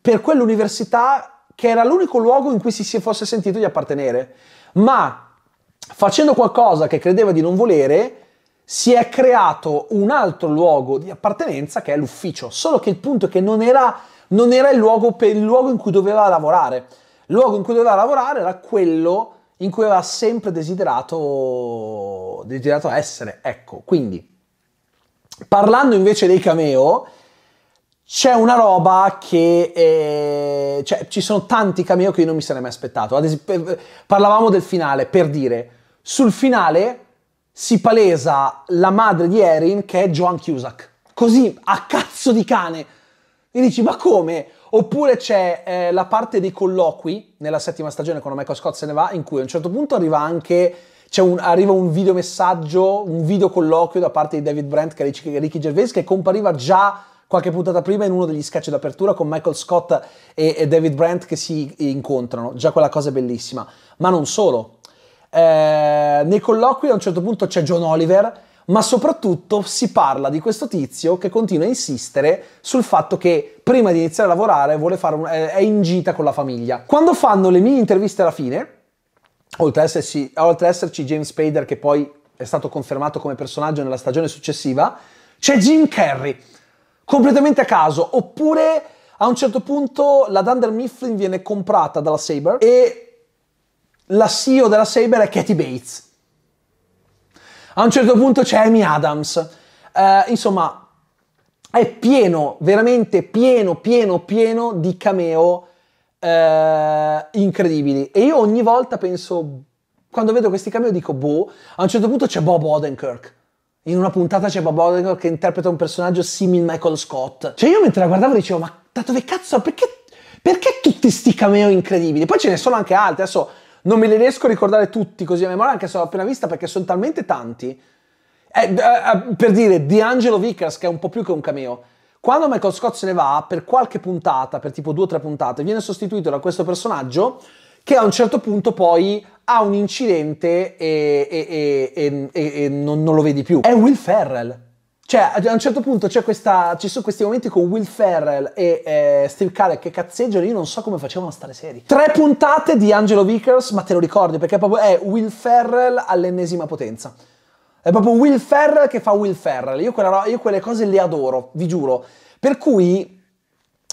per quell'università che era l'unico luogo in cui si fosse sentito di appartenere, ma facendo qualcosa che credeva di non volere, si è creato un altro luogo di appartenenza che è l'ufficio, solo che il punto è che non era, non era il, luogo per, il luogo in cui doveva lavorare. Il luogo in cui doveva lavorare era quello in cui aveva sempre desiderato, desiderato essere. Ecco, quindi parlando invece dei cameo, c'è una roba che... Eh, cioè, ci sono tanti cameo che io non mi sarei mai aspettato. Ad esempio, eh, parlavamo del finale, per dire, sul finale si palesa la madre di Erin che è Joan Cusack. Così, a cazzo di cane. E dici, ma come? Oppure c'è eh, la parte dei colloqui, nella settima stagione, quando Michael Scott se ne va, in cui a un certo punto arriva anche... Un, arriva un videomessaggio, un videocolloquio da parte di David Brent che è Ricky Gervais che compariva già qualche puntata prima in uno degli sketch d'apertura con Michael Scott e, e David Brent che si incontrano, già quella cosa è bellissima, ma non solo, eh, nei colloqui a un certo punto c'è John Oliver, ma soprattutto si parla di questo tizio che continua a insistere sul fatto che prima di iniziare a lavorare un, è in gita con la famiglia. Quando fanno le mini interviste alla fine, oltre ad esserci, oltre ad esserci James Spader che poi è stato confermato come personaggio nella stagione successiva, c'è Jim Carrey, completamente a caso, oppure a un certo punto la Dunder Mifflin viene comprata dalla Sabre e la CEO della Saber è Katie Bates. A un certo punto c'è Amy Adams. Eh, insomma, è pieno, veramente pieno, pieno, pieno di cameo eh, incredibili. E io ogni volta penso, quando vedo questi cameo dico, boh, a un certo punto c'è Bob Odenkirk. In una puntata c'è Bob Odenkirk che interpreta un personaggio simile a Michael Scott. Cioè io mentre la guardavo dicevo, ma da dove cazzo, perché perché tutti sti cameo incredibili? Poi ce ne sono anche altri, adesso non me li riesco a ricordare tutti così a memoria, anche se l'ho appena vista perché sono talmente tanti. Eh, eh, eh, per dire, di Angelo Vickers, che è un po' più che un cameo, quando Michael Scott se ne va per qualche puntata, per tipo due o tre puntate, viene sostituito da questo personaggio che a un certo punto poi ha un incidente e, e, e, e non, non lo vedi più. È Will Ferrell cioè, a un certo punto questa, ci sono questi momenti con Will Ferrell e eh, Steve Carell che cazzeggiano, io non so come facevano a stare seri. Tre puntate di Angelo Vickers, ma te lo ricordi perché proprio è Will Ferrell all'ennesima potenza. È proprio Will Ferrell che fa Will Ferrell. Io, quella, io quelle cose le adoro, vi giuro. Per cui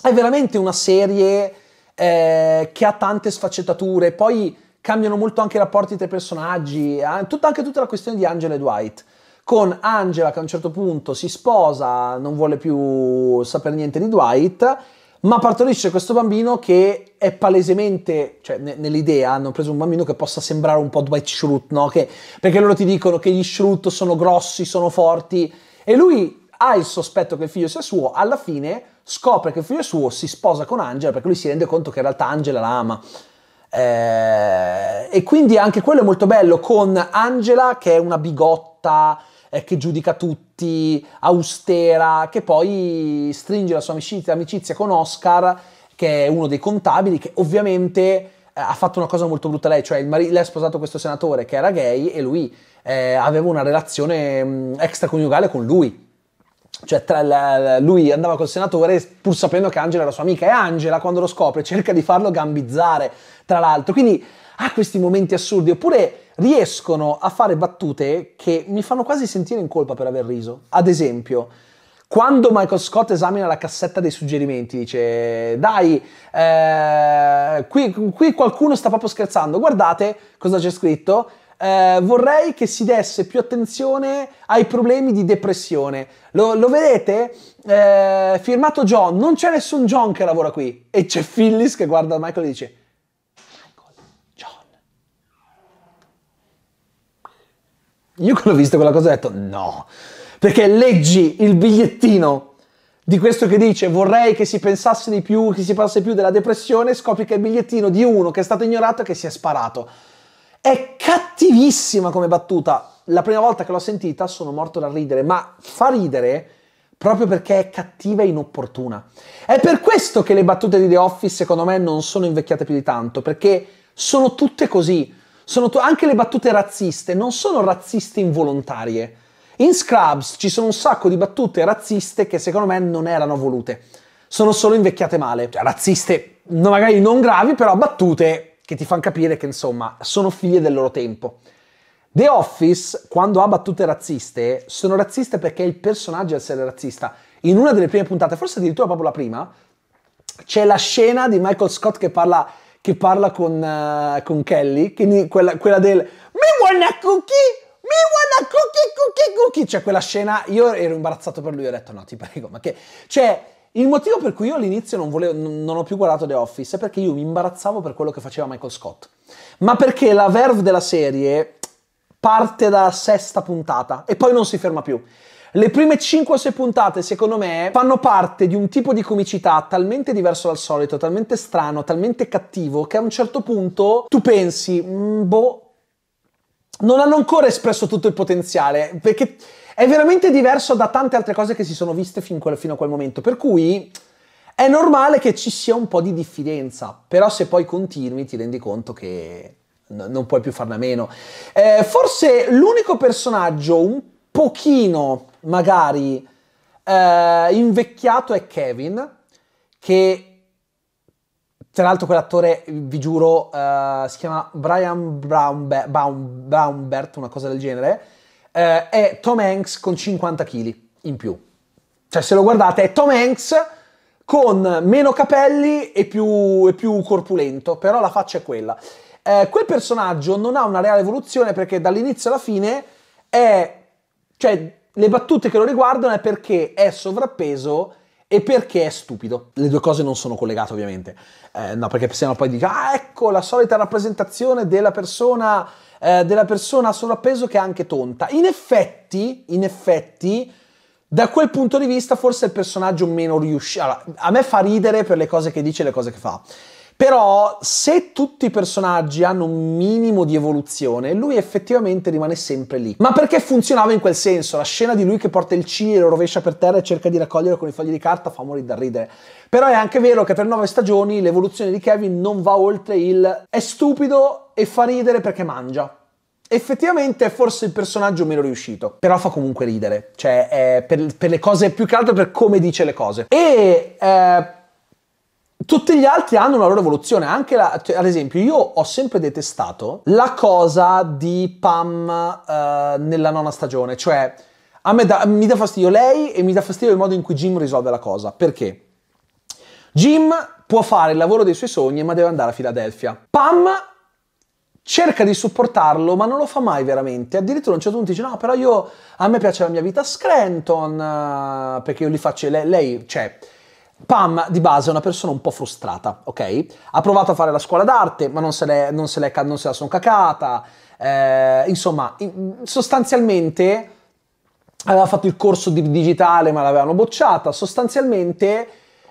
è veramente una serie eh, che ha tante sfaccettature, poi cambiano molto anche i rapporti tra i personaggi, eh, tutta, anche tutta la questione di Angelo e Dwight con Angela che a un certo punto si sposa, non vuole più sapere niente di Dwight, ma partorisce questo bambino che è palesemente, cioè ne, nell'idea hanno preso un bambino che possa sembrare un po' Dwight Schrute, no? Che, perché loro ti dicono che gli Schrute sono grossi, sono forti, e lui ha il sospetto che il figlio sia suo, alla fine scopre che il figlio è suo, si sposa con Angela perché lui si rende conto che in realtà Angela la ama. Eh, e quindi anche quello è molto bello con Angela che è una bigotta, eh, che giudica tutti, austera, che poi stringe la sua amicizia, amicizia con Oscar, che è uno dei contabili, che ovviamente eh, ha fatto una cosa molto brutta lei, cioè il mari- lei ha sposato questo senatore che era gay e lui eh, aveva una relazione mh, mm, extraconiugale con lui. Cioè tra la, lui andava col senatore pur sapendo che Angela era sua amica e Angela quando lo scopre cerca di farlo gambizzare, tra l'altro. Quindi ha ah, questi momenti assurdi, oppure riescono a fare battute che mi fanno quasi sentire in colpa per aver riso. Ad esempio, quando Michael Scott esamina la cassetta dei suggerimenti, dice: Dai, eh, qui, qui, qualcuno sta proprio scherzando. Guardate cosa c'è scritto. Eh, vorrei che si desse più attenzione ai problemi di depressione. Lo, lo vedete? Eh, firmato John, non c'è nessun John che lavora qui. E c'è Phyllis che guarda Michael e dice: Io quando ho visto quella cosa ho detto no, perché leggi il bigliettino di questo che dice vorrei che si pensasse di più, che si pensasse più della depressione, scopri che è il bigliettino di uno che è stato ignorato e che si è sparato. È cattivissima come battuta. La prima volta che l'ho sentita sono morto dal ridere, ma fa ridere proprio perché è cattiva e inopportuna. È per questo che le battute di The Office secondo me non sono invecchiate più di tanto, perché sono tutte così. To- anche le battute razziste non sono razziste involontarie. In Scrubs ci sono un sacco di battute razziste che secondo me non erano volute. Sono solo invecchiate male. Cioè, razziste no, magari non gravi, però battute che ti fanno capire che insomma sono figlie del loro tempo. The Office, quando ha battute razziste, sono razziste perché è il personaggio a essere razzista. In una delle prime puntate, forse addirittura proprio la prima, c'è la scena di Michael Scott che parla che parla con, uh, con Kelly, che, quella, quella, del Mi wanna cookie? Mi wanna cookie cookie cookie! Cioè quella scena, io ero imbarazzato per lui, ho detto no ti prego, ma che... Cioè, il motivo per cui io all'inizio non, volevo, non, ho più guardato The Office è perché io mi imbarazzavo per quello che faceva Michael Scott. Ma perché la verve della serie parte dalla sesta puntata e poi non si ferma più. Le prime 5 o 6 puntate, secondo me, fanno parte di un tipo di comicità talmente diverso dal solito, talmente strano, talmente cattivo, che a un certo punto tu pensi, mm, boh, non hanno ancora espresso tutto il potenziale, perché è veramente diverso da tante altre cose che si sono viste fin quel, fino a quel momento. Per cui è normale che ci sia un po' di diffidenza, però se poi continui ti rendi conto che n- non puoi più farne a meno. Eh, forse l'unico personaggio un pochino magari eh, invecchiato è Kevin, che tra l'altro quell'attore, vi giuro, eh, si chiama Brian Braunbe- Braun- Braunbert, una cosa del genere, eh, è Tom Hanks con 50 kg in più. Cioè se lo guardate è Tom Hanks con meno capelli e più, e più corpulento, però la faccia è quella. Eh, quel personaggio non ha una reale evoluzione perché dall'inizio alla fine è... Cioè, le battute che lo riguardano è perché è sovrappeso e perché è stupido. Le due cose non sono collegate ovviamente, eh, no perché sennò poi dico, ah ecco la solita rappresentazione della persona, eh, della persona sovrappeso che è anche tonta. In effetti, in effetti, da quel punto di vista forse è il personaggio meno riuscito, allora, a me fa ridere per le cose che dice e le cose che fa, però se tutti i personaggi hanno un minimo di evoluzione, lui effettivamente rimane sempre lì. Ma perché funzionava in quel senso? La scena di lui che porta il C e lo rovescia per terra e cerca di raccoglierlo con i fogli di carta fa morire da ridere. Però è anche vero che per nove stagioni l'evoluzione di Kevin non va oltre il è stupido e fa ridere perché mangia effettivamente è forse il personaggio meno riuscito, però fa comunque ridere, cioè per, per, le cose più che altro per come dice le cose. E eh, tutti gli altri hanno una loro evoluzione. Anche la, cioè, ad esempio, io ho sempre detestato la cosa di Pam uh, nella nona stagione. Cioè, a me da, mi dà fastidio lei e mi dà fastidio il modo in cui Jim risolve la cosa. Perché? Jim può fare il lavoro dei suoi sogni, ma deve andare a Filadelfia. Pam cerca di supportarlo, ma non lo fa mai veramente. Addirittura a un certo punto dice: No, però io a me piace la mia vita a Scranton, eh, perché io li faccio. lei, lei cioè Pam di base è una persona un po' frustrata, ok? Ha provato a fare la scuola d'arte, ma non se, l'è, non se, l'è, non se la sono cacata. Eh, insomma, sostanzialmente aveva fatto il corso di digitale, ma l'avevano bocciata. Sostanzialmente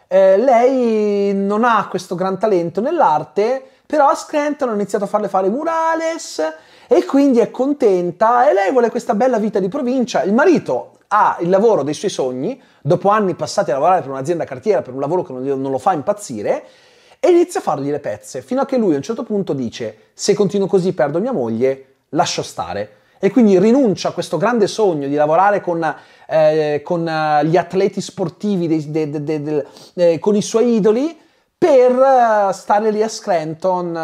eh, lei non ha questo gran talento nell'arte, però a Scranton hanno iniziato a farle fare murales e quindi è contenta e lei vuole questa bella vita di provincia. Il marito ha il lavoro dei suoi sogni, dopo anni passati a lavorare per un'azienda cartiera, per un lavoro che non, non lo fa impazzire, e inizia a fargli le pezze, fino a che lui a un certo punto dice, se continuo così perdo mia moglie, lascio stare e quindi rinuncia a questo grande sogno di lavorare con, eh, con eh, gli atleti sportivi, de, de, de, eh, con i suoi idoli, per eh, stare lì a Scranton.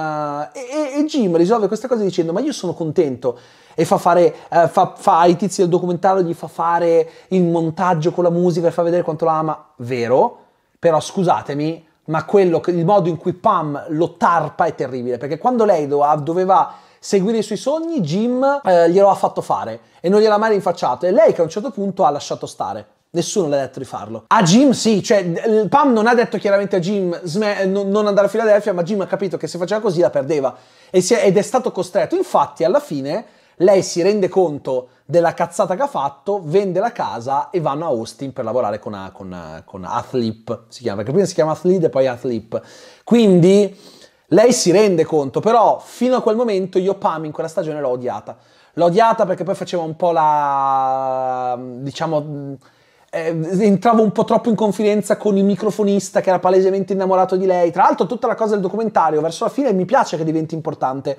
Eh, e, e, Jim risolve questa cosa dicendo: Ma io sono contento e fa fare, eh, fa, fa, ai tizi del documentario, gli fa fare il montaggio con la musica e fa vedere quanto la ama, vero, però scusatemi, ma quello, il modo in cui Pam lo tarpa è terribile, perché quando lei doveva seguire i suoi sogni, Jim eh, glielo ha fatto fare e non gliel'ha mai rinfacciato, e lei che a un certo punto ha lasciato stare. Nessuno le ha detto di farlo. A Jim sì, cioè Pam non ha detto chiaramente a Jim sm- non andare a Filadelfia, ma Jim ha capito che se faceva così la perdeva è, ed è stato costretto. Infatti alla fine lei si rende conto della cazzata che ha fatto, vende la casa e vanno a Austin per lavorare con, a, eh, con, eh, con Athlip, si chiama, perché prima si chiama Athlip e poi Athlip. Quindi lei si rende conto, però fino a quel momento io Pam in quella stagione l'ho odiata. L'ho odiata perché poi faceva un po' la... diciamo... Eh, entravo un po' troppo in confidenza con il microfonista che era palesemente innamorato di lei. Tra l'altro, tutta la cosa del documentario verso la fine mi piace che diventi importante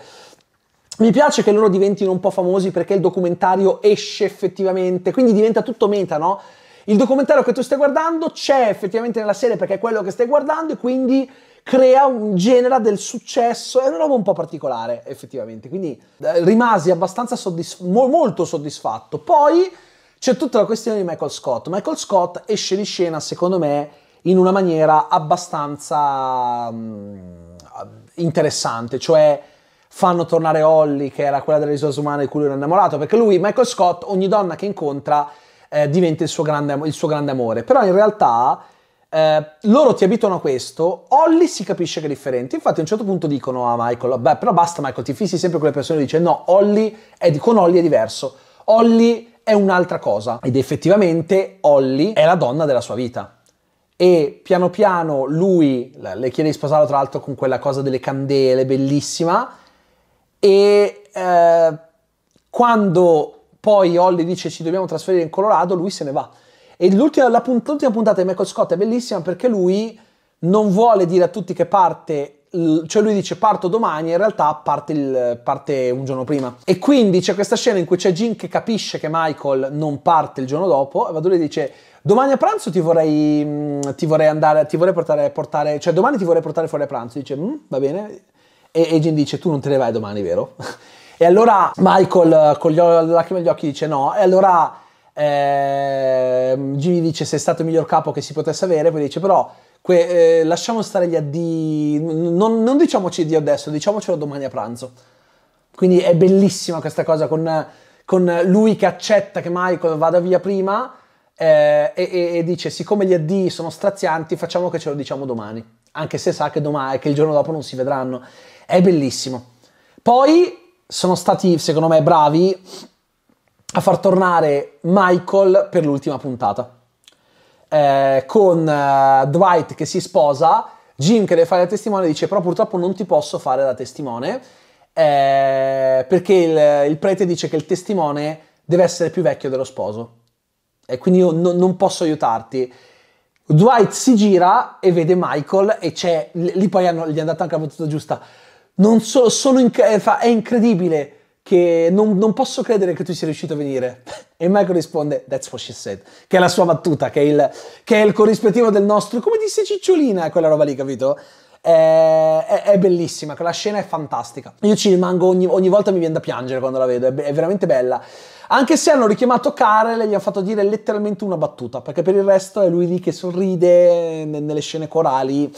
mi piace che loro diventino un po' famosi perché il documentario esce effettivamente, quindi diventa tutto meta, no? Il documentario che tu stai guardando c'è effettivamente nella serie perché è quello che stai guardando e quindi crea un genera del successo, è una roba un po' particolare effettivamente, quindi eh, rimasi abbastanza soddisf- molto soddisfatto. Poi c'è tutta la questione di Michael Scott. Michael Scott esce di scena, secondo me, in una maniera abbastanza mm, interessante, cioè fanno tornare Holly, che era quella delle risorse umane di cui lui era innamorato, perché lui, Michael Scott, ogni donna che incontra eh, diventa il suo, grande, il suo, grande, amore. Però in realtà eh, loro ti abituano a questo, Holly si capisce che è differente. Infatti a un certo punto dicono a Michael, beh però basta Michael, ti fissi sempre con le persone e dice no, Holly è, con Holly è diverso. Holly è un'altra cosa ed effettivamente Holly è la donna della sua vita e piano piano lui le chiede di sposarlo tra l'altro con quella cosa delle candele bellissima e eh, quando poi Holly dice ci dobbiamo trasferire in Colorado, lui se ne va. E l'ultima, la punt- l'ultima puntata di Michael Scott è bellissima perché lui non vuole dire a tutti che parte cioè lui dice parto domani e in realtà parte, il, parte, un giorno prima e quindi c'è questa scena in cui c'è Jim che capisce che Michael non parte il giorno dopo e va lì e dice domani a pranzo ti vorrei mm, ti vorrei andare ti vorrei portare, portare cioè domani ti vorrei portare fuori a pranzo dice mm, va bene e Agent dice tu non te ne vai domani, vero? e allora Michael eh, con gli lacrime agli occhi dice no. E allora eh, Jimmy dice sei stato il miglior capo che si potesse avere. Poi dice però que- eh, lasciamo stare gli addii, non, non diciamoci di adesso, diciamocelo domani a pranzo. Quindi è bellissima questa cosa con, con lui che accetta che Michael vada via prima. Eh, e, e, dice siccome gli addii sono strazianti facciamo che ce lo diciamo domani anche se sa che domani che il giorno dopo non si vedranno è bellissimo. Poi sono stati, secondo me, bravi a far tornare Michael per l'ultima puntata. Eh, con eh, Dwight che si sposa, Jim che deve fare da testimone dice però purtroppo non ti posso fare da testimone eh, perché il, il, prete dice che il testimone deve essere più vecchio dello sposo e quindi io no, non posso aiutarti. Dwight si gira e vede Michael e c'è, lì poi hanno, gli è andata anche la battuta giusta, non so, sono inc- eh, fa, è incredibile che non, non, posso credere che tu sia riuscito a venire. E Michael risponde, that's what she said, che è la sua battuta, che è il, che è il corrispettivo del nostro, come disse Cicciolina, quella roba lì, capito? È, è, è, bellissima, quella scena è fantastica. Io ci rimango ogni, ogni, volta mi viene da piangere quando la vedo, è, è, veramente bella. Anche se hanno richiamato Karel e gli hanno fatto dire letteralmente una battuta, perché per il resto è lui lì che sorride nelle scene corali.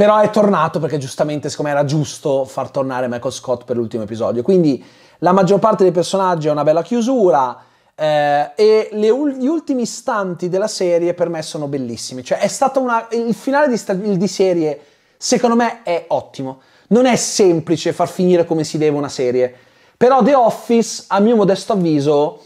Però è tornato perché giustamente, secondo me era giusto far tornare Michael Scott per l'ultimo episodio. Quindi la maggior parte dei personaggi ha una bella chiusura. Eh, e le, gli ultimi istanti della serie per me sono bellissimi. Cioè, è stato una. Il finale di, di serie, secondo me, è ottimo. Non è semplice far finire come si deve una serie. Però The Office, a mio modesto avviso,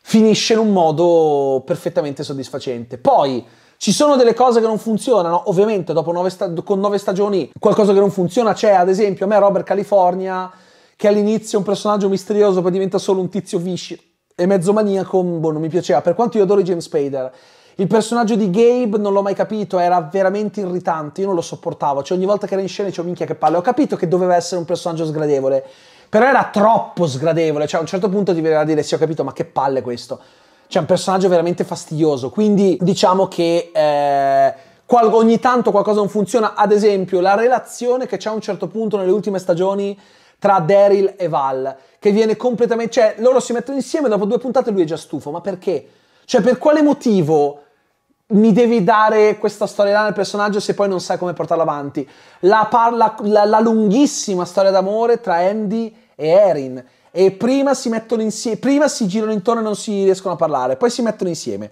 finisce in un modo perfettamente soddisfacente. Poi ci sono delle cose che non funzionano, ovviamente dopo nove sta- con nove stagioni qualcosa che non funziona c'è, ad esempio a me Robert California, che all'inizio è un personaggio misterioso, poi diventa solo un tizio viscio e mezzo maniaco, boh, non mi piaceva, per quanto io adoro James Spader. Il personaggio di Gabe non l'ho mai capito, era veramente irritante, io non lo sopportavo, cioè ogni volta che era in scena dicevo minchia che palle, ho capito che doveva essere un personaggio sgradevole, però era troppo sgradevole, cioè a un certo punto ti veniva a dire sì ho capito ma che palle questo c'è un personaggio veramente fastidioso. Quindi diciamo che eh, qual- ogni tanto qualcosa non funziona. Ad esempio, la relazione che c'è a un certo punto nelle ultime stagioni tra Daryl e Val, che viene completamente. cioè, loro si mettono insieme, dopo due puntate lui è già stufo. Ma perché? Cioè, per quale motivo? mi devi dare questa storia del personaggio se poi non sai come portarla avanti. La, parla, la, la, lunghissima storia d'amore tra Andy e Erin, e prima si mettono insieme, prima si girano intorno e non si riescono a parlare, poi si mettono insieme.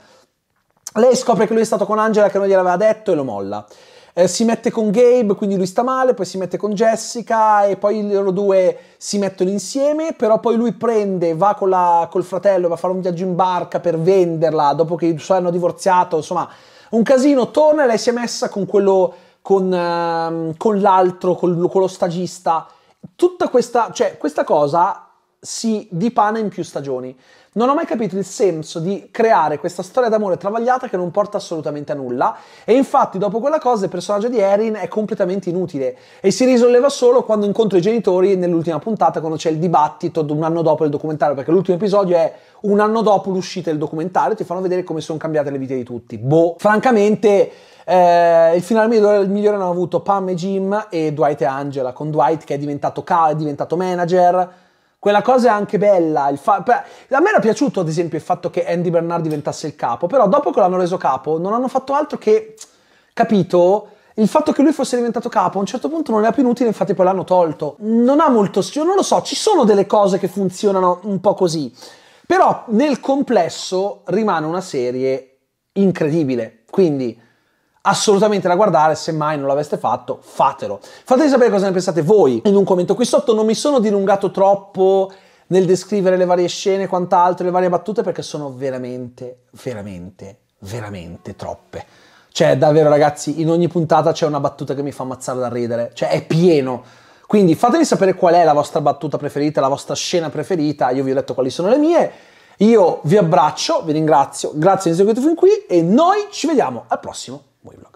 Lei scopre che lui è stato con Angela che non gliel'aveva detto e lo molla. Eh, si mette con Gabe, quindi lui sta male, poi si mette con Jessica e poi loro due si mettono insieme, però poi lui prende, va la, col fratello, va a fare un viaggio in barca per venderla, dopo che i suoi hanno divorziato, insomma, un casino, torna e lei si è messa con quello, con, uh, con l'altro, con, con lo stagista. Tutta questa, cioè, questa cosa si dipana in più stagioni. Non ho mai capito il senso di creare questa storia d'amore travagliata che non porta assolutamente a nulla e infatti dopo quella cosa il personaggio di Erin è completamente inutile e si risolleva solo quando incontro i genitori nell'ultima puntata quando c'è il dibattito un anno dopo il documentario perché l'ultimo episodio è un anno dopo l'uscita del documentario ti fanno vedere come sono cambiate le vite di tutti. Boh, francamente eh, il finale migliore, il migliore hanno avuto Pam e Jim e Dwight e Angela con Dwight che è diventato, ca- è diventato manager quella cosa è anche bella. Fa... A me era piaciuto, ad esempio, il fatto che Andy Bernard diventasse il capo, però dopo che l'hanno reso capo non hanno fatto altro che, capito, il fatto che lui fosse diventato capo a un certo punto non è più inutile, infatti poi l'hanno tolto. Non ha molto, io non lo so, ci sono delle cose che funzionano un po' così. Però nel complesso rimane una serie incredibile. Quindi assolutamente da guardare, se mai non l'aveste fatto, fatelo. Fatemi sapere cosa ne pensate voi in un commento qui sotto, non mi sono dilungato troppo nel descrivere le varie scene, quant'altro, le varie battute, perché sono veramente, veramente, veramente troppe. Cioè, davvero ragazzi, in ogni puntata c'è una battuta che mi fa ammazzare da ridere, cioè è pieno. Quindi fatemi sapere qual è la vostra battuta preferita, la vostra scena preferita, io vi ho detto quali sono le mie. Io vi abbraccio, vi ringrazio, grazie di aver seguito fin qui e noi ci vediamo al prossimo muy bien.